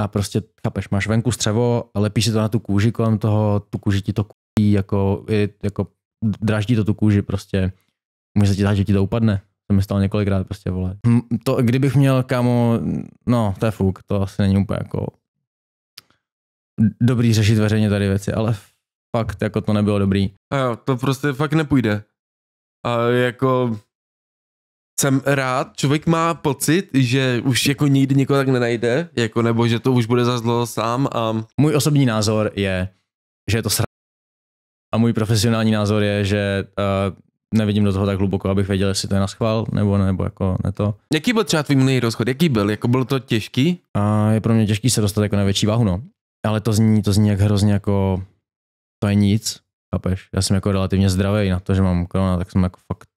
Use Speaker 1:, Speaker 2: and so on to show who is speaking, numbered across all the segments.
Speaker 1: a prostě, chápeš, máš venku střevo, lepíš si to na tu kůži kolem toho, tu kůži ti to kůží, jako, jako draždí to tu kůži prostě. Může se ti dát, že ti to upadne. To mi stalo několikrát prostě, vole. Hm, to, kdybych měl, kámo, no, to je fuk, to asi není úplně jako dobrý řešit veřejně tady věci, ale fakt jako to nebylo dobrý.
Speaker 2: A jo, to prostě fakt nepůjde. A jako jsem rád, člověk má pocit, že už jako nikdy někoho tak nenajde, jako nebo že to už bude za zlo sám a...
Speaker 1: Můj osobní názor je, že je to sra... A můj profesionální názor je, že uh, nevidím do toho tak hluboko, abych věděl, jestli to je na schvál, nebo, nebo jako ne to.
Speaker 2: Jaký byl třeba tvůj minulý rozchod? Jaký byl? Jako byl to těžký?
Speaker 1: A je pro mě těžký se dostat jako na větší váhu, no. Ale to zní, to zní jak hrozně jako, to je nic, chápeš? Já jsem jako relativně zdravý na to, že mám korona, tak jsem jako fakt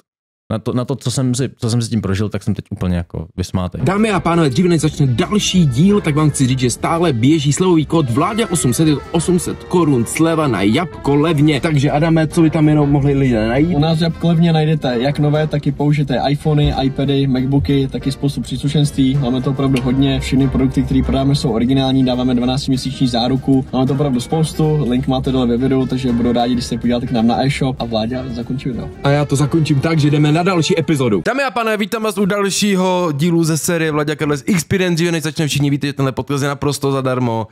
Speaker 1: na to, na to co, jsem si, co jsem si tím prožil, tak jsem teď úplně jako vysmátej.
Speaker 2: Dámy a pánové, dříve než začne další díl, tak vám chci říct, že stále běží slevový kód vládě 800, 800 korun sleva na jabko levně. Takže Adame, co by tam jenom mohli lidé najít? U nás jabko levně najdete jak nové, tak i použité iPhony,
Speaker 1: iPady, Macbooky, taky spoustu příslušenství. Máme to opravdu hodně, všechny produkty, které prodáme, jsou originální, dáváme 12-měsíční záruku. Máme to opravdu spoustu, link máte dole ve videu, takže budu rádi, když
Speaker 2: se podíváte k nám na e-shop a vládě zakončíme to. No. A já to zakončím tak, že jdeme na další epizodu. Dámy a pane, vítám vás u dalšího dílu ze série Vladě Karles Experience, než začne všichni víte, že tenhle podcast je naprosto zadarmo.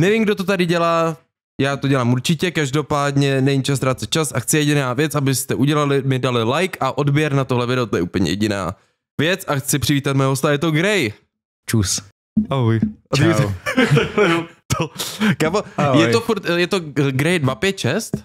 Speaker 2: Nevím, kdo to tady dělá, já to dělám určitě, každopádně není čas ztrácet čas a chci jediná věc, abyste udělali, mi dali like a odběr na tohle video, to je úplně jediná věc a chci přivítat mého hosta, je to Grey. Čus. Ahoj. Čau. to, je to, furt, je to Grey 256?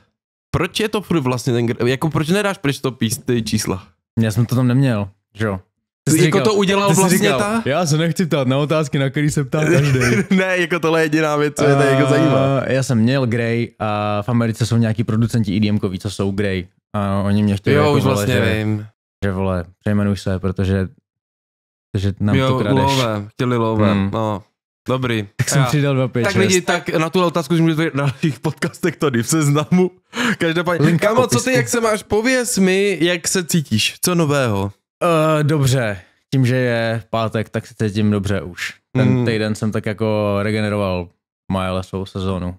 Speaker 2: proč je to furt vlastně ten, jako proč nedáš pryč to píst ty čísla?
Speaker 1: Já jsem to tam neměl, že jo. Ty jsi jako říkal, to udělal vlastně říkal, ta? Já se nechci ptát na otázky, na který se
Speaker 2: ptá každý. ne, jako tohle je jediná věc, co je tady jako eh, zajímá.
Speaker 1: Já jsem měl Grey a v Americe jsou nějaký producenti IDMkoví, e co jsou Grey. A oni mě chtěli jo, jako už vole, vlastně že, vím. Že vole, přejmenuj se, protože, protože nám jo, to kradeš. Jo, chtěli love, hmm.
Speaker 2: no. Dobrý. Tak jsem já. přidal dva pěčka. Tak lidi, tak na tu otázku si můžete na našich podcastech tady v seznamu. Každopádně, Link kamo, co ty, jak se máš, pověz mi, jak se cítíš, co nového?
Speaker 1: Uh, dobře, tím, že je pátek, tak se cítím dobře už. Ten mm. týden jsem tak jako
Speaker 2: regeneroval Milesovou sezónu.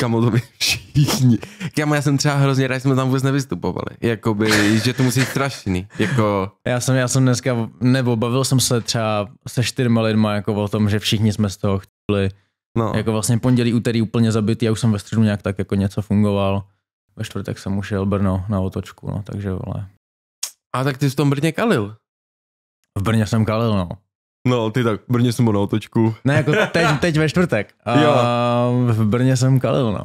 Speaker 2: Kamo, to by všichni. Kamo, já jsem třeba hrozně rád, že jsme tam vůbec nevystupovali. Jakoby, že to musí být strašný. Jako... Já jsem,
Speaker 1: já jsem dneska, nebo bavil jsem se třeba se čtyřma lidma jako o tom, že všichni jsme z toho chtěli. No. Jako vlastně pondělí, úterý úplně zabitý, já už jsem ve středu nějak tak jako něco fungoval. Ve čtvrtek jsem už jel Brno na otočku, no, takže vole.
Speaker 2: A tak ty jsi v tom Brně kalil.
Speaker 1: V Brně jsem kalil, no. No, ty tak, v Brně jsem byl na otočku. Ne, jako teď, teď ve čtvrtek. A jo. v Brně jsem kalil, no.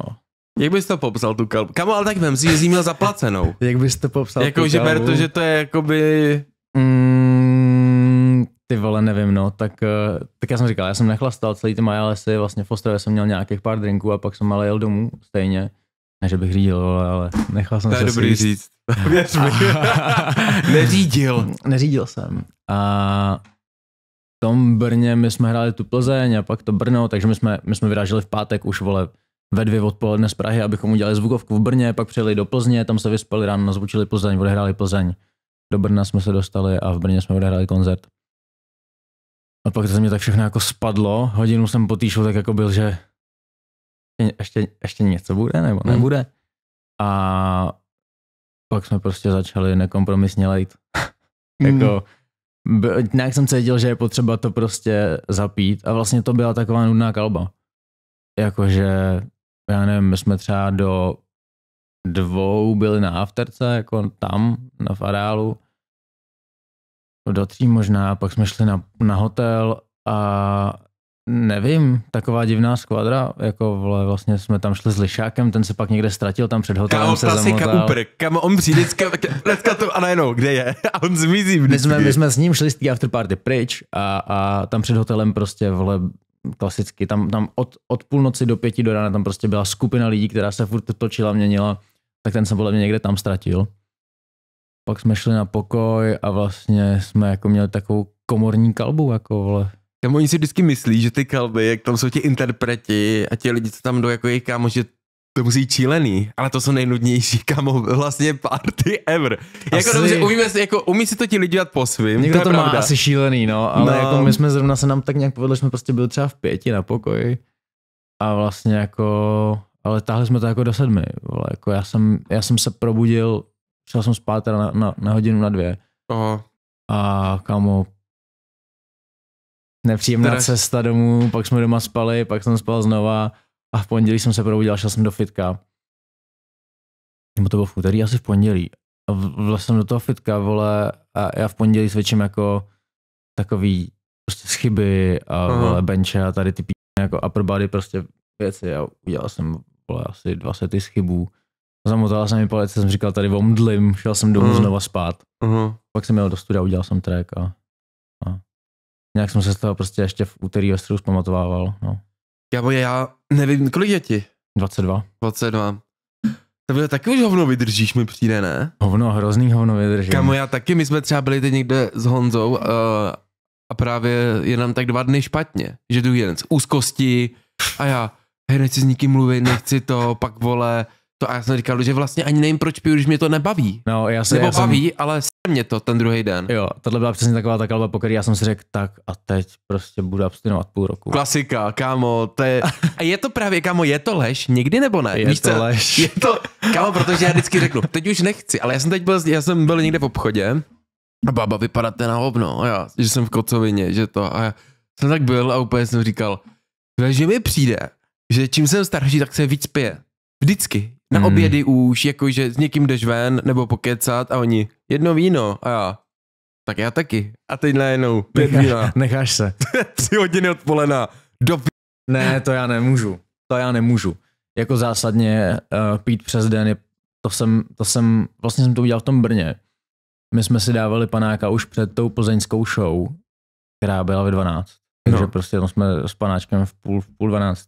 Speaker 2: Jak bys to popsal tu kalbu? Kamu, ale tak vem si, že jsi měl zaplacenou. Jak bys to popsal jako, tu že kalbu? protože to je jakoby...
Speaker 1: Mm, ty vole, nevím, no. Tak, eh, tak já jsem říkal, já jsem nechlastal celý ty maja lesy, vlastně v Ostrově jsem měl nějakých pár drinků a pak jsem ale jel domů stejně. Ne, že bych řídil, vole, ale nechal jsem to se To je dobrý říct. říct. Věř mi. Neřídil. Neřídil jsem. A tom Brně my jsme hráli tu Plzeň a pak to Brno, takže my jsme, my jsme vyráželi v pátek už vole ve dvě odpoledne z Prahy, abychom udělali zvukovku v Brně, pak přijeli do Plzně, tam se vyspali ráno, nazvučili Plzeň, odehráli Plzeň. Do Brna jsme se dostali a v Brně jsme odehráli koncert. A pak to se mě tak všechno jako spadlo, hodinu jsem potýšel, tak jako byl, že ještě, ještě něco bude nebo hmm. nebude. Hmm. A pak jsme prostě začali nekompromisně lejt.
Speaker 2: jako, hmm
Speaker 1: nějak jsem cítil, že je potřeba to prostě zapít a vlastně to byla taková nudná kalba. Jakože, já nevím, my jsme třeba do dvou byli na afterce, jako tam, na farálu, do tří možná, pak jsme šli na, na hotel a Nevím, taková divná skvadra, jako vole, vlastně jsme tam šli s Lišákem, ten se pak někde ztratil tam před hotelem. Kámo, se klasika zamotal. Uber,
Speaker 2: kam on přijde, dneska to a najednou, kde je? A on zmizí vždycky. My jsme, my
Speaker 1: jsme s ním šli z té afterparty pryč a, a tam před hotelem prostě, vole, klasicky, tam, tam od, od půlnoci do pěti do rána tam prostě byla skupina lidí, která se furt točila, měnila, tak ten se podle mě někde tam ztratil. Pak jsme šli na pokoj a vlastně jsme jako měli takovou komorní kalbu, jako vole,
Speaker 2: tam oni si vždycky myslí, že ty kalby, jak tam jsou ti interpreti a ti lidi, co tam jdou jako jejich kámo, že to musí jít čílený, ale to jsou nejnudnější, kámo, vlastně party ever. Jako asi. Jako dobře, umíme si, jako, umí si to ti lidi dělat po svým. Někdo to, to má asi šílený, no, ale no. jako my
Speaker 1: jsme zrovna se nám tak nějak povedli, že jsme prostě byli třeba v pěti na pokoji a vlastně jako, ale táhli jsme to jako do sedmi, vole, jako já jsem, já jsem se probudil, šel jsem spát teda na, na, na hodinu, na dvě. Aha. A kámo, nepříjemná Traž. cesta domů, pak jsme doma spali, pak jsem spal znova a v pondělí jsem se probudil, šel jsem do fitka. Nebo to bylo v úterý, asi v pondělí. A vlastně jsem do toho fitka, vole, a já v pondělí svědčím jako takový prostě schyby a Aha. vole, benče a tady ty pí... jako upper body prostě věci Já udělal jsem vole, asi dva sety schybů. Zamotala jsem mi palec, jsem říkal tady omdlim, šel jsem domů uh-huh. znova spát. Uh-huh. Pak jsem jel do studia, udělal jsem track a Nějak jsem se z toho prostě ještě v úterý středu zpamatovával. No.
Speaker 2: Kámo, já nevím, kolik je ti? 22. 22. To bylo taky už hovno vydržíš, mi přijde, ne? Hovno, hrozný hovno vydržíš. Kamo, já taky, my jsme třeba byli teď někde s Honzou uh, a právě je nám tak dva dny špatně, že jdu jeden z úzkosti a já, hej, nechci s nikým mluvit, nechci to, pak vole, to a já jsem říkal, že vlastně ani nevím, proč piju, když mě to nebaví. No, já se, Nebo já baví, jsem, ale mě to ten druhý den. Jo, tohle
Speaker 1: byla přesně taková ta kalba, po já jsem si řekl, tak a teď prostě budu abstinovat půl roku.
Speaker 2: Klasika, kámo, to je... A je to právě, kámo, je to lež? Nikdy nebo ne? Je Víš to co? lež. Je to, kámo, protože já vždycky řeknu, teď už nechci, ale já jsem teď byl, já jsem byl někde v obchodě a baba, vypadáte na hovno, a já, že jsem v kocovině, že to, a já jsem tak byl a úplně jsem říkal, že mi přijde, že čím jsem starší, tak se víc pije. Vždycky. Na hmm. obědy mm. už, jakože s někým jdeš ven nebo pokecat a oni jedno víno a já, tak já taky. A teď najednou pět Nechá, vína. Necháš se. Tři hodiny odpolena. Do p...
Speaker 1: Ne, to já nemůžu. To já nemůžu. Jako zásadně uh, pít přes den, je, to jsem, to jsem, vlastně jsem to udělal v tom Brně. My jsme si dávali panáka už před tou plzeňskou show, která byla ve 12. Takže no. prostě tam jsme s panáčkem v půl, v půl 12.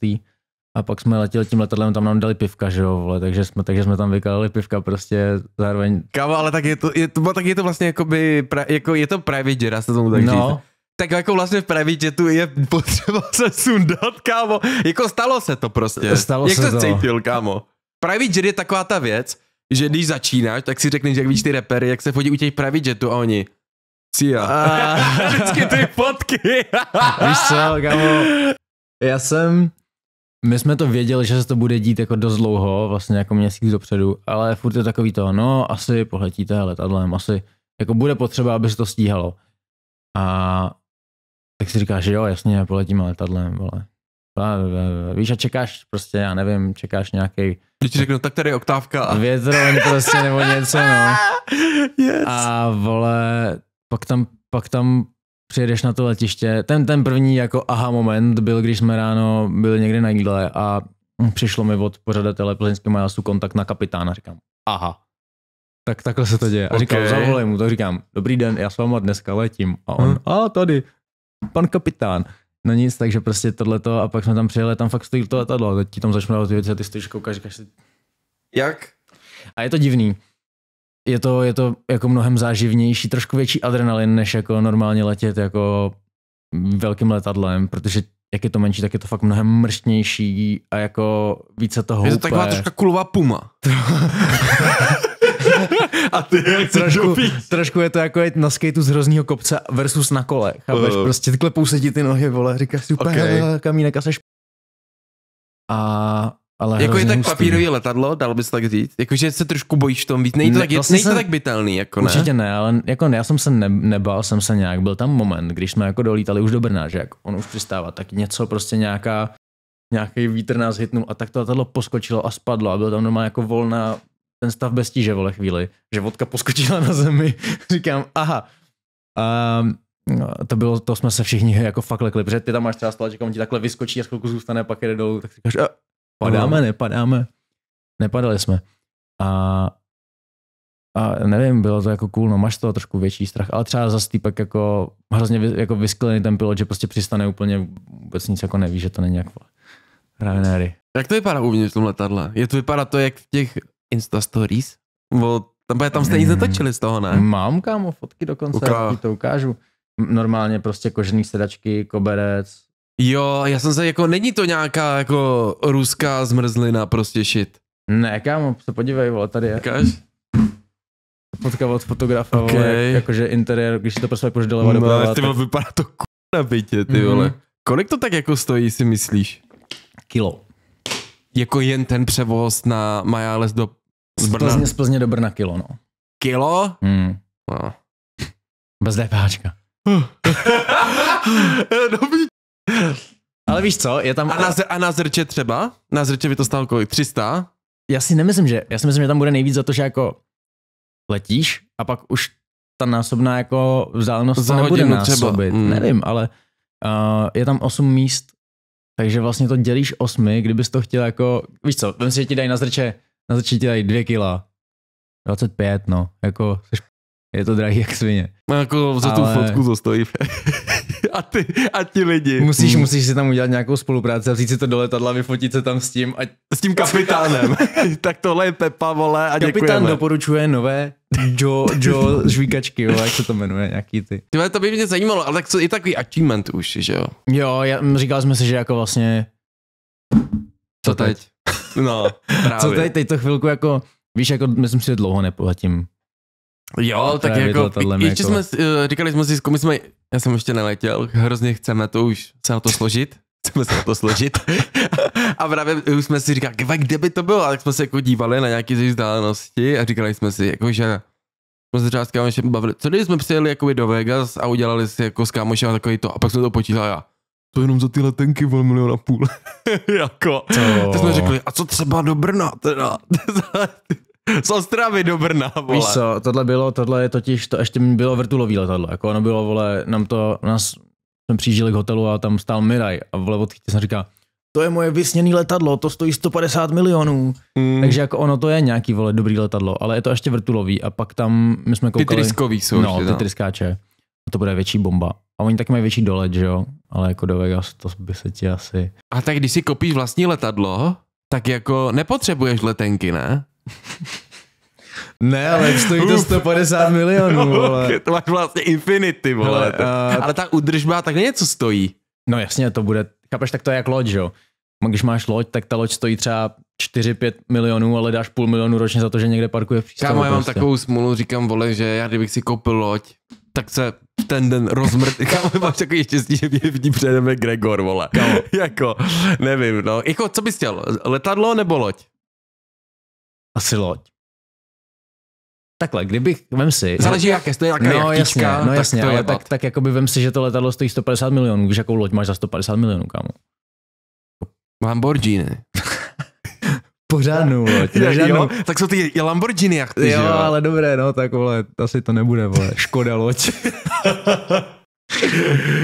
Speaker 1: A pak jsme letěli tím letadlem, tam nám dali pivka, že jo, vole, takže jsme, takže jsme tam vykalili pivka prostě zároveň.
Speaker 2: Kámo, ale tak je to, je to, tak je to vlastně jakoby, pra, jako je to private jet, se tomu tak no. říct. Tak jako vlastně v private jetu je potřeba se sundat, kámo. Jako stalo se to prostě. Stalo Jak se to. cítil, kámo? Private jet je taková ta věc, že když začínáš, tak si řekneš, jak víš ty repery, jak se fotí u těch private jetu a oni. Cia. A... Vždycky ty fotky. víš co, kámo, já
Speaker 1: jsem, my jsme to věděli, že se to bude dít jako dost dlouho, vlastně jako měsíc dopředu, ale furt je takový to, no asi poletíte letadlem, asi jako bude potřeba, aby se to stíhalo. A tak si říkáš, že jo, jasně, poletíme letadlem, vole. Víš, a čekáš prostě, já nevím, čekáš nějaký.
Speaker 2: Když ti řeknu, tak tady oktávka.
Speaker 1: Větroň prostě nebo něco, no. Yes. A vole, pak tam, pak tam přijedeš na to letiště. Ten, ten první jako aha moment byl, když jsme ráno byli někde na jídle a přišlo mi od pořadatele plzeňského majasu kontakt na kapitána. Říkám, aha, tak takhle se to děje. A říkám, okay. zavolej mu, tak říkám, dobrý den, já s váma dneska letím. A on, hmm. a tady, pan kapitán. No nic, takže prostě tohleto a pak jsme tam přijeli, tam fakt stojí to letadlo, teď ti tam začnou ty věci a ty stojíš, koukáš, říkáš si... Jak? A je to divný je to, je to jako mnohem záživnější, trošku větší adrenalin, než jako normálně letět jako velkým letadlem, protože jak je to menší, tak je to fakt mnohem mrštnější a jako více toho. Je to taková troška
Speaker 2: kulová puma.
Speaker 1: a ty jak trošku, trošku je to jako jet na skateu z hroznýho
Speaker 2: kopce versus na kole. Chápeš? Uh. Eh. Prostě
Speaker 1: klepou se ti ty nohy, vole, říkáš super, okay. Eh, kamínek a seš.
Speaker 2: A ale jako je tak hustý. papírový letadlo, dal bys tak říct? Jakože se trošku bojíš tom víc. není to, ne, tak, vlastně nejde to tak bytelný, jako ne? Určitě
Speaker 1: ne, ale jako ne, já jsem se ne, nebál, jsem se nějak, byl tam moment, když jsme jako dolítali už do Brna, že jak on už přistává, tak něco prostě nějaká, nějaký vítr nás hitnul a tak to letadlo poskočilo a spadlo a byl tam normálně jako volná ten stav bez tíže, vole chvíli, že vodka poskočila na zemi, říkám, aha. A ehm, No, to bylo, to jsme se všichni jako fakt lekli, protože ty tam máš třeba stolaček, on ti takhle vyskočí a chvilku zůstane pak jde dolů, tak říkáš, a, Padáme, no. nepadáme. Nepadali jsme. A, a nevím, bylo to jako cool, no máš to trošku větší strach, ale třeba za týpek jako hrozně jako vysklený ten pilot, že prostě přistane úplně, vůbec nic jako neví, že to není jako.
Speaker 2: ravenéry. Jak to vypadá uvnitř v tom letadle? Je to vypadá to jak v těch Insta Stories? Bo tam, tam jste nic mm. netočili z toho, ne? Mám, kámo,
Speaker 1: fotky dokonce, Uká. to ukážu. Normálně prostě kožený sedačky, koberec,
Speaker 2: Jo, já jsem se jako, není to nějaká jako ruská zmrzlina prostě shit. Ne, kámo, se podívej, vole, tady je. Ukáž? Fotka od fotografa, okay. vole, jak, jakože interiér, když to prostě půjdeš doleva no, doprava. ty tak... vypadá to na bytě, ty mm-hmm. Kolik to tak jako stojí, si myslíš? Kilo. Jako jen ten převoz na Majáles do z Brna? Z Plzně, z
Speaker 1: Plzně do Brna kilo, no. Kilo? Mm.
Speaker 2: No. Bez DPHčka. Dobrý. Eh, no, ale víš co, je tam... A na, a na zrče třeba? Na zrče by to stálo kolik? 300? Já si nemyslím, že... Já si myslím, že tam
Speaker 1: bude nejvíc za to, že jako letíš a pak už ta násobná jako vzdálenost za to nebude násobit. Třeba. Mm. Nevím, ale uh, je tam 8 míst, takže vlastně to dělíš 8, kdybys to chtěl jako... Víš co, vem si, že ti dají na zrče, na zrče ti dají 2 kila. 25, no. Jako, je to drahý jak svině. No jako za ale... tu fotku to stojí. a, ty, a ti lidi. Musíš, hmm. musíš si tam udělat nějakou spolupráci a vzít si to do letadla, vyfotit se tam s tím. A... S tím
Speaker 2: kapitánem. tak tohle je Pepa, vole,
Speaker 1: a Kapitán děkujeme. doporučuje nové Jo, jo žvíkačky, jo, jak se to jmenuje, nějaký ty.
Speaker 2: Tyhle, to by mě zajímalo, ale tak co, je takový achievement už, že jo?
Speaker 1: Jo, já, říkal jsme si, že jako vlastně... Co teď?
Speaker 2: No, právě. Co teď,
Speaker 1: teď to chvilku jako, víš, jako myslím si, že dlouho nepohatím.
Speaker 2: Jo, tak jako, ještě jako... jsme, eh, říkali jsme si, jako my jsme, já jsem ještě neletěl, hrozně chceme to už se na to složit, chceme se na to složit. a právě už jsme si říkali, kde by to bylo, a tak jsme se jako dívali na nějaké vzdálenosti a říkali jsme si, jako, že jsme se třeba s kámošem bavili, co když jsme přijeli jakoby do Vegas a udělali si jako s kámošem takový to, a pak jsme to počítali a To jenom za ty letenky vol milion a půl. jako. To. to. jsme řekli, a co třeba do Brna teda? Z Ostravy do Brna, vole. Víš co,
Speaker 1: tohle bylo, tohle je totiž, to ještě bylo vrtulový letadlo, jako ono bylo, vole, nám to, nás, jsme přijížděli k hotelu a tam stál Miraj a vole odchytil jsem říkal, to je moje vysněný letadlo, to stojí 150 milionů. Mm. Takže jako ono to je nějaký vole dobrý letadlo, ale je to ještě vrtulový a pak tam my jsme koukali. Ty tryskový jsou No, ještě, ty no. tryskáče. A to bude větší bomba. A oni taky mají větší dolet, že jo? Ale jako do Vegas to by se ti asi...
Speaker 2: A tak když si kopíš vlastní letadlo, tak jako nepotřebuješ letenky, ne? Ne, ale stojí to 150 milionů, vole. To máš vlastně Infinity, vole. Hele, uh... Ale ta
Speaker 1: udržba tak něco stojí. No jasně, to bude, chápeš, tak to je jak loď, jo. Když máš loď, tak ta loď stojí třeba 4-5 milionů, ale dáš půl milionu ročně za to, že někde parkuje v přístavu. Kámo, já mám prostě. takovou
Speaker 2: smůlu, říkám, vole, že já kdybych si koupil loď, tak se ten den rozmrt... Kámo, mám takový štěstí, že mě v ní Gregor, vole. Kámo. jako, nevím, no. Jako, co bys chtěl? Letadlo nebo loď? Asi loď. Takhle, kdybych, vem si... No, Záleží jak, jestli je nějaká no, jasně, no, tak jasně, to ale je tak,
Speaker 1: tak, jako by vem si, že to letadlo stojí 150 milionů, když jakou loď máš za 150 milionů, kámo. Lamborghini. Pořádnou loď. Ne, Jo,
Speaker 2: tak jsou ty i Lamborghini ty, jo, jo? ale
Speaker 1: dobré, no, tak vole, asi to nebude, vole, škoda loď.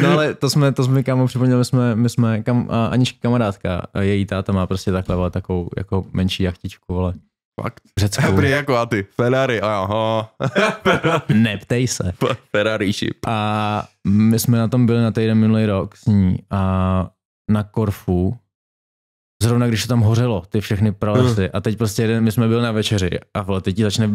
Speaker 1: no ale to jsme, to jsme kámo připomněli, my jsme, my jsme kam, Anička kamarádka, její táta má prostě takhle, vole, takovou jako menší jachtičku, vole. Fakt? Řecku. Prý jako a ty, Ferrari, aha. Neptej se. Ferrari ship. A my jsme na tom byli na týden minulý rok s ní a na Korfu, zrovna když se tam hořelo, ty všechny pralesy. Hmm. A teď prostě jeden, my jsme byli na večeři a vole, teď ti začne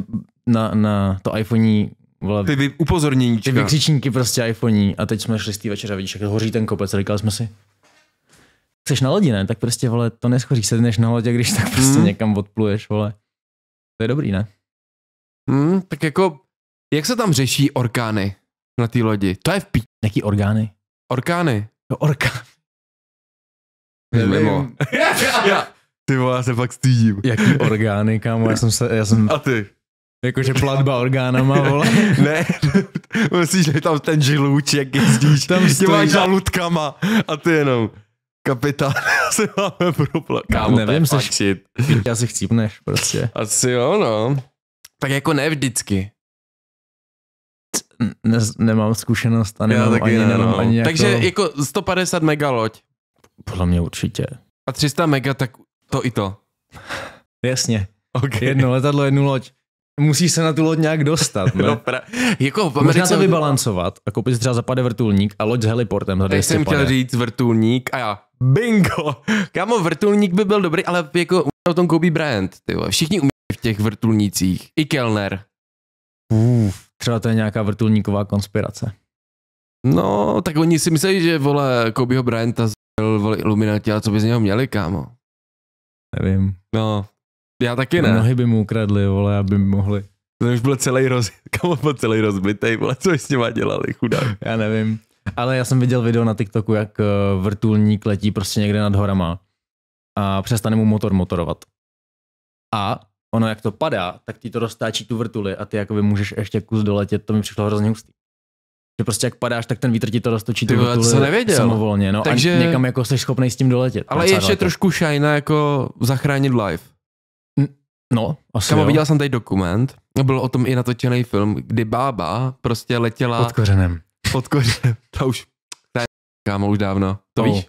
Speaker 1: na, na to iPhone vole, ty upozornění. Ty vykřičníky prostě iPhone a teď jsme šli z té večeře a vidíš, jak hoří ten kopec a říkali jsme si, jsi na lodi, ne? Tak prostě, vole, to neschoříš, sedneš na lodě, když tak prostě hmm. někam odpluješ, vole. To je dobrý,
Speaker 2: ne? Hmm, tak jako, jak se tam řeší orkány na té lodi? To je v pí...
Speaker 1: Jaký orgány?
Speaker 2: Orkány. No orkán. Nevím.
Speaker 1: Ty vole, já se fakt stýdím. Jaký orgány, kámo, já jsem se, já jsem...
Speaker 2: A ty? Jakože platba orgánama, vole. ne, myslíš, že tam ten žilůček jezdíš, tam stojí. těma žalutkama a ty jenom kapitán, asi máme problém. Kámo, nevím, se Já si shit.
Speaker 1: chcípneš prostě.
Speaker 2: Asi jo, no. Tak jako ne vždycky.
Speaker 1: Ne, nemám zkušenost a nemám Já, ani, ne, nemám no. ani jako... Takže
Speaker 2: jako 150 mega loď. Podle mě určitě. A 300 mega, tak to i to. Jasně. Okay. Jedno letadlo, jednu loď musíš se na tu loď nějak dostat. Ne? No, pra... jako v Americe... Možná to
Speaker 1: vybalancovat a koupit
Speaker 2: třeba zapade vrtulník a loď s heliportem za Já jsem chtěl říct vrtulník a já bingo. Kámo, vrtulník by byl dobrý, ale jako o tom Kobe Bryant, ty Všichni umí v těch vrtulnících. I Kellner.
Speaker 1: Uf, třeba to je nějaká vrtulníková konspirace.
Speaker 2: No, tak oni si myslí, že vole Kobeho Bryanta zbyl v Illuminati, ale co by z něho měli, kámo? Nevím. No, já taky ne. Nohy
Speaker 1: by mu ukradli, vole, aby mohli.
Speaker 2: To už byl celý, roz... Kamo byl celý rozbitej, vole, co s těma dělali, Chudá.
Speaker 1: Já nevím. Ale já jsem viděl video na TikToku, jak eh, vrtulník letí prostě někde nad horama a přestane mu motor motorovat. A ono, jak to padá, tak ti to roztáčí tu vrtuli a ty jakoby můžeš ještě kus doletět, to mi přišlo hrozně hustý. Že prostě jak
Speaker 2: padáš, tak ten vítr ti to roztočí ty vrtuli jsem nevěděl. samovolně, no Takže... a někam
Speaker 1: jako jsi schopný s tím doletět. Ale ještě
Speaker 2: trošku šajna jako zachránit live. No, asi Kamu, jo. viděl jsem tady dokument, byl o tom i natočený film, kdy bába prostě letěla... Pod kořenem. Pod kořenem, ta už, ta je kámo už dávno, to oh. víš?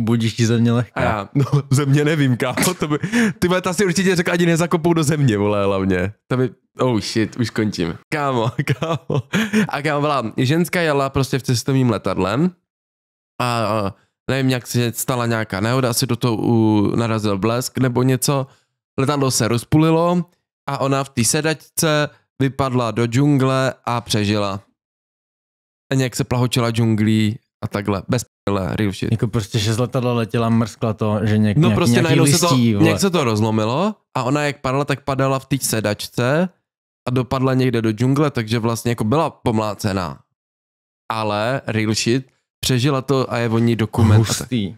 Speaker 2: Budíš ti země lehká. A já, no, země nevím, kámo, to by, ty ta si určitě řekl, ani nezakopou do země, vole, hlavně. To by, oh shit, už končím. Kámo, kámo. A kámo, byla, ženská jela prostě v cestovním letadlem a, a nevím, jak se stala nějaká nehoda, asi do toho u, narazil blesk nebo něco Letadlo se rozpulilo a ona v té sedačce vypadla do džungle a přežila. A nějak se plahočila džunglí a takhle, bez p***le, real shit. Jako prostě, že z letadla letěla, mrskla
Speaker 1: to, že nějak, no prostě nějaký listí, se to, nějak se
Speaker 2: to rozlomilo a ona jak padla, tak padala v té sedačce a dopadla někde do džungle, takže vlastně jako byla pomlácená. Ale real shit, přežila to a je o ní dokument. Hustý.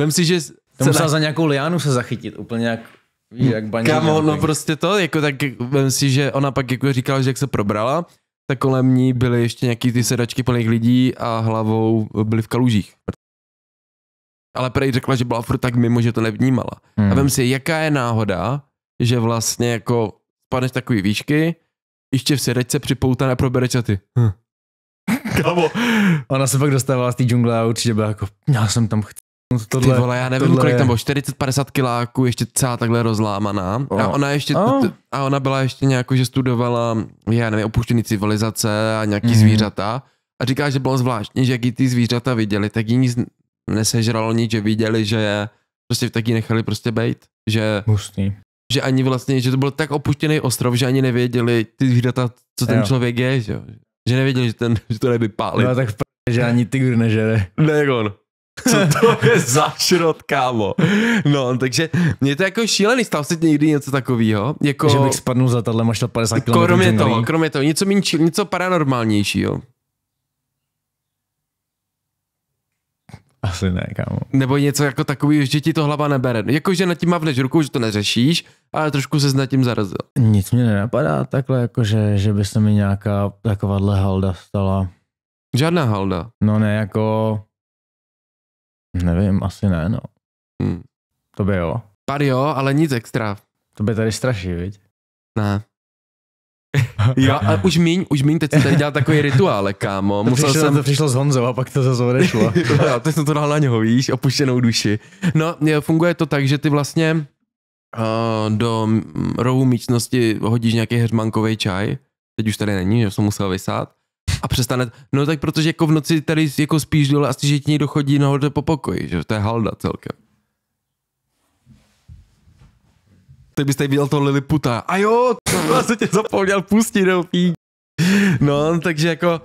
Speaker 2: Vem si, že... To musela na... za
Speaker 1: nějakou liánu se zachytit, úplně jak jak baní. Kamo, no
Speaker 2: prostě to, jako tak, vem si, že ona pak jako říkala, že jak se probrala, tak kolem ní byly ještě nějaký ty sedačky plných lidí a hlavou byly v kalužích. Ale prej řekla, že byla furt tak mimo, že to nevnímala. Hmm. A vem si, jaká je náhoda, že vlastně jako spadneš takový výšky, ještě v sedačce připoutané a probereš a ty. Hm. Kamo.
Speaker 1: Ona se pak dostávala z té džungle a určitě byla jako, já jsem tam chci No, tohle, Ty vole, já nevím, tohle... kolik tam bylo,
Speaker 2: 40-50 kiláků, ještě celá takhle rozlámaná. Oh. A ona ještě, oh. a ona byla ještě nějak, že studovala, já nevím, opuštěný civilizace a nějaký mm. zvířata. A říká, že bylo zvláštní, že jak ty zvířata viděli, tak jí nic nesežralo nic, že viděli, že je, prostě tak jí nechali prostě bejt. Že, Hustý. že ani vlastně, že to byl tak opuštěný ostrov, že ani nevěděli ty zvířata, co ten jo. člověk je, že, že nevěděli, že, ten, že to nevypálí. No tak
Speaker 1: že ani tygr nežere.
Speaker 2: Ne, on. Co to je za šrot, kámo? No, takže mě to jako šílený, stalo se někdy něco takového. Jako... Že bych spadnul za tahle mašta 50 km. Kromě toho, kromě toho, něco, méně, něco paranormálnějšího. Asi ne, kámo. Nebo něco jako takový, že ti to hlava nebere. Jako, že nad tím mávneš rukou, že to neřešíš, ale trošku se nad tím zarazil.
Speaker 1: Nic mě nenapadá takhle, jako že, že by se mi nějaká takováhle halda stala. Žádná halda. No ne, jako Nevím, asi ne, no.
Speaker 2: Hmm. To by jo. Pár jo, ale nic extra. To by tady straší, viď? Ne. jo, a už míň, už míň, teď jsem tady dělal takový rituál, kámo. To Musel přišlo, jsem... to
Speaker 1: přišlo s Honzou a pak to zase odešlo.
Speaker 2: jo, teď jsem to dal na něho, víš, opuštěnou duši. No, funguje to tak, že ty vlastně uh, do rohu místnosti hodíš nějaký hermankový čaj, teď už tady není, že jsem musel vysát. A přestane, no tak protože jako v noci tady jako spíš dole a že ti někdo chodí nahoře po pokoji, že to je halda celkem. Ty byste viděl toho Liliputa. A jo, já se tě zapomněl pustit, no No, takže jako,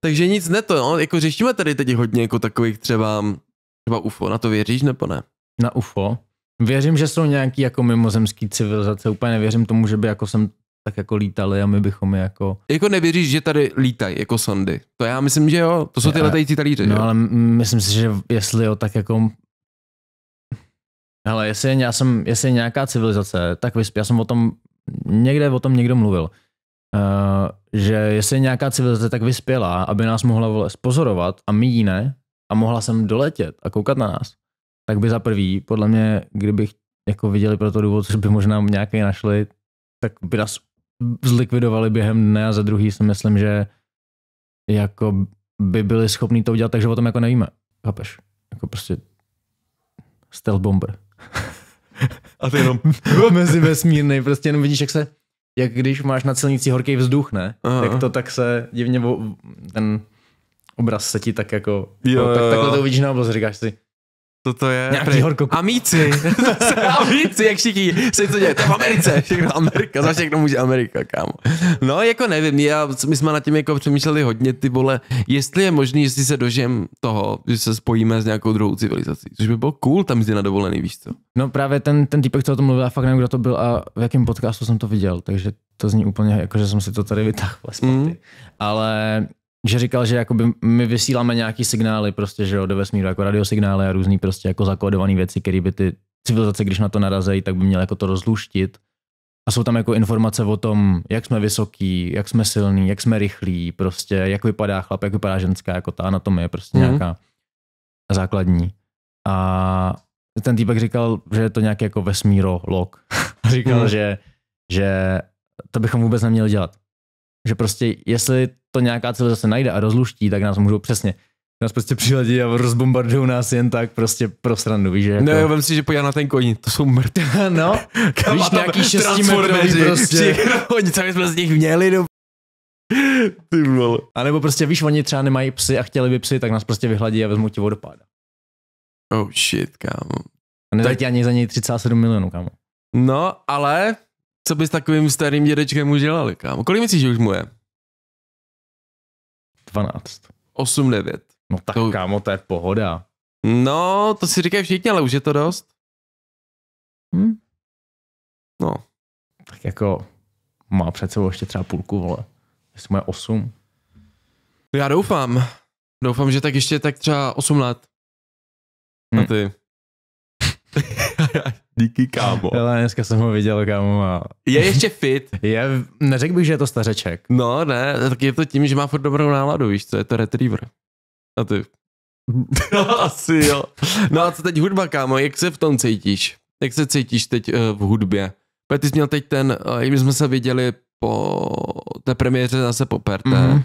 Speaker 2: takže nic ne to, no, jako řešíme tady teď hodně jako takových třeba, třeba UFO, na to věříš nebo ne?
Speaker 1: Na UFO? Věřím, že jsou nějaký jako mimozemský civilizace, úplně nevěřím tomu, že by jako jsem tak jako lítali a my bychom je jako...
Speaker 2: Jako nevěříš, že tady lítají jako sondy. To já myslím, že jo. To jsou ty letající talíře, No jo? ale myslím si, že jestli jo, tak jako...
Speaker 1: Hele, jestli já jsem, jestli je nějaká civilizace, tak vyspí. Já jsem o tom, někde o tom někdo mluvil. Uh, že jestli je nějaká civilizace tak vyspělá, aby nás mohla vole, spozorovat a my ji ne, a mohla jsem doletět a koukat na nás, tak by za prvý, podle mě, kdybych jako viděli pro to důvod, že by možná nějaký našli, tak by nás zlikvidovali během dne a za druhý si myslím, že jako by byli schopni to udělat, takže o tom jako nevíme. Chápeš? Jako prostě stealth bomber. A ty jenom... Mezi vesmírný, prostě jenom vidíš, jak se, jak když máš na silnici horký vzduch, ne? Aha. Tak to tak se divně, ten obraz se ti tak jako, jo, no, tak, jo, takhle jo. to uvidíš na obloze, říkáš si, co to je? Nějaký prý. horko.
Speaker 2: Amíci. Amíci, jak všichni se to děje. To je v Americe. Všechno Amerika. Za všechno může Amerika, kámo. No, jako nevím. Já, my jsme nad tím jako přemýšleli hodně, ty vole. Jestli je možný, jestli se dožijem toho, že se spojíme s nějakou druhou civilizací. Což by bylo cool tam jít na dovolený, víš co?
Speaker 1: No právě ten, ten týpek, co o tom mluvil, já fakt nevím, kdo to byl a v jakém podcastu jsem to viděl. Takže to zní úplně, jako že jsem si to tady vytáhl. Mm. Ale že říkal, že jakoby my vysíláme nějaký signály prostě, že jo, do vesmíru, jako radiosignály a různý prostě jako zakódované věci, které by ty civilizace, když na to narazejí, tak by měly jako to rozluštit. A jsou tam jako informace o tom, jak jsme vysoký, jak jsme silný, jak jsme rychlí, prostě, jak vypadá chlap, jak vypadá ženská, jako ta anatomie, prostě mm-hmm. nějaká základní. A ten týpek říkal, že je to nějaký jako vesmírolog. říkal, mm-hmm. že, že to bychom vůbec neměli dělat. Že prostě, jestli to nějaká zase najde a rozluští, tak nás můžou přesně nás prostě přiladí a rozbombardují nás jen tak prostě pro srandu, víš, že jako... Ne, vem
Speaker 2: si, že pojď na ten koní, to jsou mrtvé, no, Kam víš, nějaký šestimetrový prostě.
Speaker 1: Oni, co jsme z nich měli, no. Ty vole. A nebo prostě víš, oni třeba nemají psy a chtěli by psy, tak nás prostě vyhladí a vezmou ti vodopáda.
Speaker 2: Oh shit, kámo. A nedají tak...
Speaker 1: ani za něj 37 milionů, kámo.
Speaker 2: No, ale co bys takovým starým dědečkem udělali, kámo? Kolik myslíš, že už mu je? 12. 8, 9. No tak to... kámo, to je pohoda. No, to si říkají všichni, ale už je to dost.
Speaker 1: Hm? No. Tak jako má před sebou ještě třeba půlku, vole. Jestli má 8.
Speaker 2: Já doufám. Doufám, že tak ještě tak třeba 8 let. Hm. A ty. Díky, kámo. Ale dneska jsem ho viděl,
Speaker 1: kámo. A... Je ještě fit. Je, neřekl bych, že je to stařeček.
Speaker 2: No, ne, tak je to tím, že má furt dobrou náladu, víš co, je to retriever. A ty. No, asi jo. No a co teď hudba, kámo, jak se v tom cítíš? Jak se cítíš teď uh, v hudbě? Protože ty jsi měl teď ten, uh, my jsme se viděli po té premiéře zase po Perte. Mm-hmm.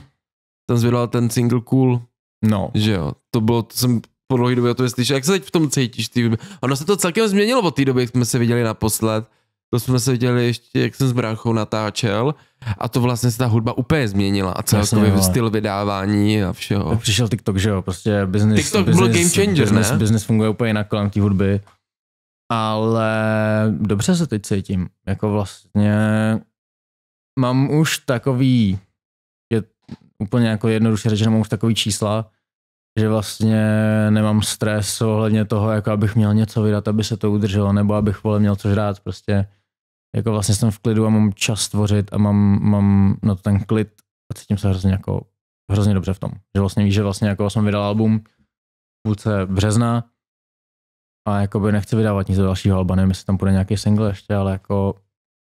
Speaker 2: Tam jsi ten single Cool. No. Že jo, to bylo, to jsem po dlouhé době o tobě slyšel. Jak se teď v tom cítíš? Ty? Ono se to celkem změnilo od té doby, jak jsme se viděli naposled. To jsme se viděli ještě, jak jsem s bráchou natáčel. A to vlastně se ta hudba úplně změnila. A celkově Jasně, styl vydávání a všeho.
Speaker 1: Přišel TikTok, že jo? Prostě
Speaker 2: business, TikTok business, byl game changer, business, ne? Business funguje úplně jinak kolem té hudby.
Speaker 1: Ale dobře se teď cítím. Jako vlastně mám už takový, je úplně jako jednoduše řečeno, mám už takový čísla, že vlastně nemám stres ohledně toho, jako abych měl něco vydat, aby se to udrželo, nebo abych vole měl co žrát, prostě jako vlastně jsem v klidu a mám čas tvořit a mám, mám na to ten klid a cítím se hrozně jako hrozně dobře v tom. Že vlastně víš, že vlastně jako jsem vydal album v půlce března a by nechci vydávat nic do dalšího alba, nevím, jestli tam bude nějaký single ještě, ale jako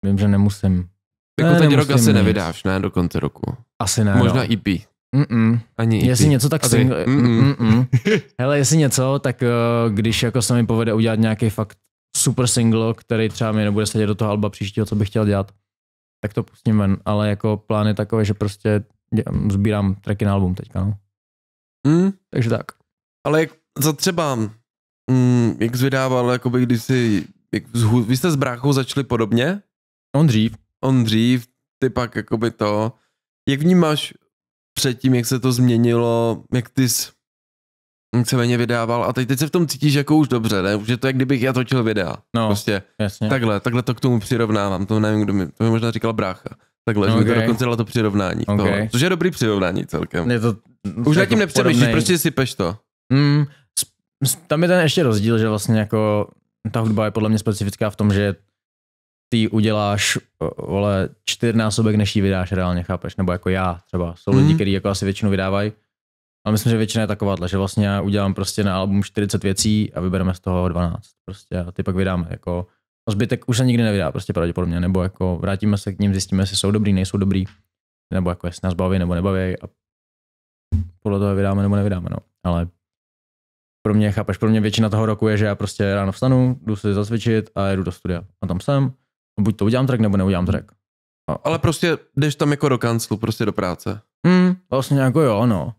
Speaker 1: vím, že nemusím.
Speaker 2: Jako ne, teď rok asi nic. nevydáš, ne, do konce roku. Asi ne. Možná no. EP.
Speaker 1: Mm-mm. Ani IP. Jestli něco, tak single. ty... Mm-mm. Mm-mm. Hele, jestli něco, tak eh, když jako se mi povede udělat nějaký fakt super single, který třeba mi nebude sedět do toho alba příštího, co bych chtěl dělat, tak to pustím ven. Ale jako plán je takový, že prostě sbírám tracky na album teďka, no.
Speaker 2: Mm. Takže tak. Ale jak za třeba, mm, jak jsi vydával, jakoby když jsi, jak vzhu, vy jste s bráchou začali podobně? On dřív. On dřív, ty pak jakoby to. Jak vnímáš předtím, jak se to změnilo, jak ty jsi méně vydával a teď, teď se v tom cítíš jako už dobře, ne? Už je to jak kdybych já točil videa. No, prostě jasně. Takhle, takhle to k tomu přirovnávám, to nevím, kdo mi, to mi možná říkal brácha. Takhle, okay. že mi to dokonce dalo to přirovnání. Okay. Tohle, což je dobrý přirovnání celkem. Je to, už nad jako tím nepřemýšlíš, prostě si peš to.
Speaker 1: Mm, tam je ten ještě rozdíl, že vlastně jako ta hudba je podle mě specifická v tom, že ty uděláš, vole, čtyřnásobek, než ji vydáš reálně, chápeš? Nebo jako já třeba. Jsou mm. lidi, mhm. kteří jako asi většinu vydávají, ale myslím, že většina je taková, že vlastně já udělám prostě na album 40 věcí a vybereme z toho 12 prostě a ty pak vydáme jako a zbytek už se nikdy nevydá prostě pravděpodobně, nebo jako vrátíme se k ním, zjistíme, jestli jsou dobrý, nejsou dobrý, nebo jako jestli nás baví nebo nebaví a podle toho vydáme nebo nevydáme, no. Ale pro mě, chápeš, pro mě většina toho roku je, že já prostě ráno vstanu, jdu se zacvičit a jedu do studia. A tam jsem, No buď to udělám track, nebo neudělám track. A,
Speaker 2: Ale prostě jdeš tam jako do kanclu, prostě do práce.
Speaker 1: Hmm, vlastně jako jo, no.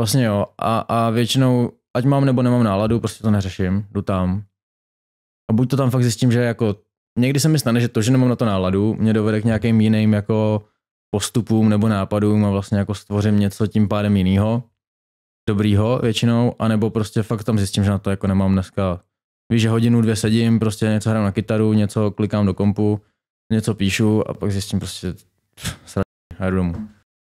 Speaker 1: Vlastně jo. A, a většinou, ať mám nebo nemám náladu, prostě to neřeším, jdu tam. A buď to tam fakt zjistím, že jako někdy se mi stane, že to, že nemám na to náladu, mě dovede k nějakým jiným jako postupům nebo nápadům a vlastně jako stvořím něco tím pádem jiného, dobrýho většinou, anebo prostě fakt tam zjistím, že na to jako nemám dneska Víš, že hodinu, dvě sedím, prostě něco hraju na kytaru, něco klikám do kompu, něco píšu a pak zjistím prostě, sra domů.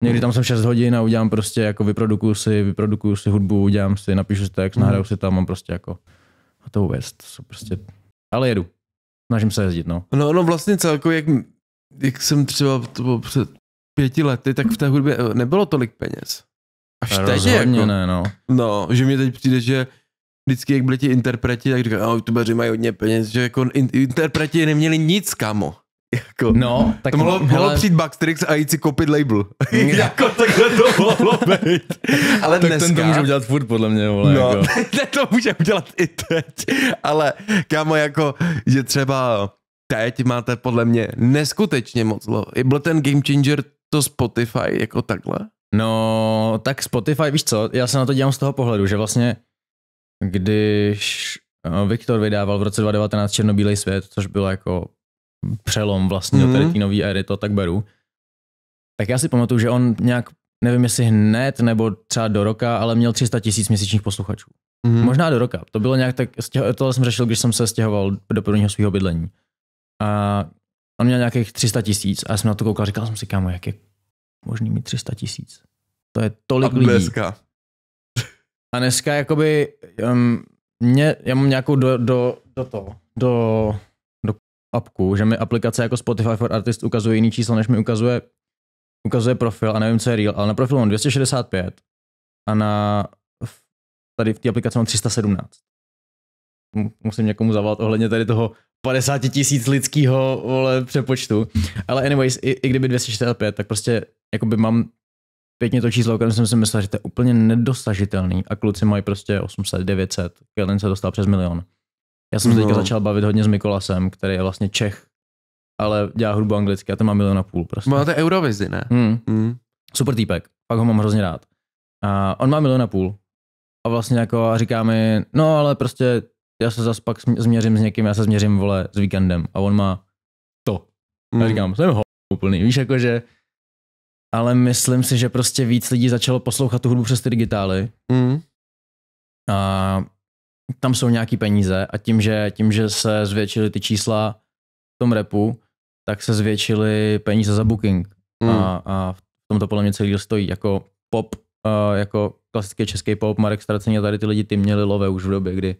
Speaker 1: Někdy tam jsem 6 hodin a udělám prostě jako vyprodukuju si, vyprodukuju si hudbu, udělám si, napíšu si text, mm. nahraju si tam, mám prostě jako to vůbec, To jsou prostě, ale jedu. Snažím se jezdit, no.
Speaker 2: No, no vlastně celkově, jak, jak jsem třeba to bylo před pěti lety, tak v té hudbě eh, nebylo tolik peněz. Až eh, Rozhodně teď jako, ne, no. No, že mi teď přijde, že vždycky, jak byli ti interpreti, tak říkali, no, youtubeři mají hodně peněz, že jako in, interpreti neměli nic, kamo. Jako, no, tak to mohlo, mohlo hele... přijít Backstrix a jít si kopit label. jako takhle to mohlo být. Ale tak dneska... ten to může udělat furt, podle mě. Vole, no, jako. to může udělat i teď. Ale kámo, jako, že třeba teď máte podle mě neskutečně moc love. Byl ten game changer to Spotify jako takhle?
Speaker 1: No,
Speaker 2: tak Spotify, víš co,
Speaker 1: já se na to dělám z toho pohledu, že vlastně když eh, Viktor vydával v roce 2019 Černobílej svět, což byl jako přelom vlastně mm. do mhm. tady té nové éry, to tak beru, tak já si pamatuju, že on nějak, nevím jestli hned nebo třeba do roka, ale měl 300 tisíc měsíčních posluchačů. Mm. Možná do roka. To bylo nějak tak, to jsem řešil, když jsem se stěhoval do prvního svého bydlení. A on měl nějakých 300 tisíc a já jsem na to koukal, říkal jsem si, kámo, jak je možný mít 300 tisíc. To je tolik a lidí. A dneska jakoby um, mě, já mám nějakou do, do, do toho, do, do apku, že mi aplikace jako Spotify for Artist ukazuje jiný číslo, než mi ukazuje, ukazuje profil a nevím, co je real, ale na profilu mám 265 a na tady v té aplikaci mám 317. Musím někomu zavolat ohledně tady toho 50 tisíc lidského vole, přepočtu. Ale anyways, i, i kdyby 265, tak prostě jakoby mám pěkně to číslo, o jsem si myslel, že to je úplně nedosažitelný a kluci mají prostě 800, 900, Kellen se dostal přes milion.
Speaker 2: Já jsem se no. teďka začal
Speaker 1: bavit hodně s Mikolasem, který je vlastně Čech, ale dělá hrubu anglicky a ten má milion a půl prostě. Máte Eurovizi, ne? Hmm. Hmm. Super týpek, pak ho mám hrozně rád. A on má milion a půl a vlastně jako říká mi, no ale prostě já se zase pak změřím s někým, já se změřím, vole, s víkendem a on má to. Hmm. A říkám, jsem ho úplný, víš, jakože ale myslím si, že prostě víc lidí začalo poslouchat tu hudbu přes ty digitály. Mm. A tam jsou nějaký peníze a tím, že, tím, že se zvětšily ty čísla v tom repu, tak se zvětšily peníze za booking. Mm. A, a v tom to podle mě celý stojí. Jako pop, uh, jako klasický český pop, Marek Stracení a tady ty lidi, ty měli love už v době, kdy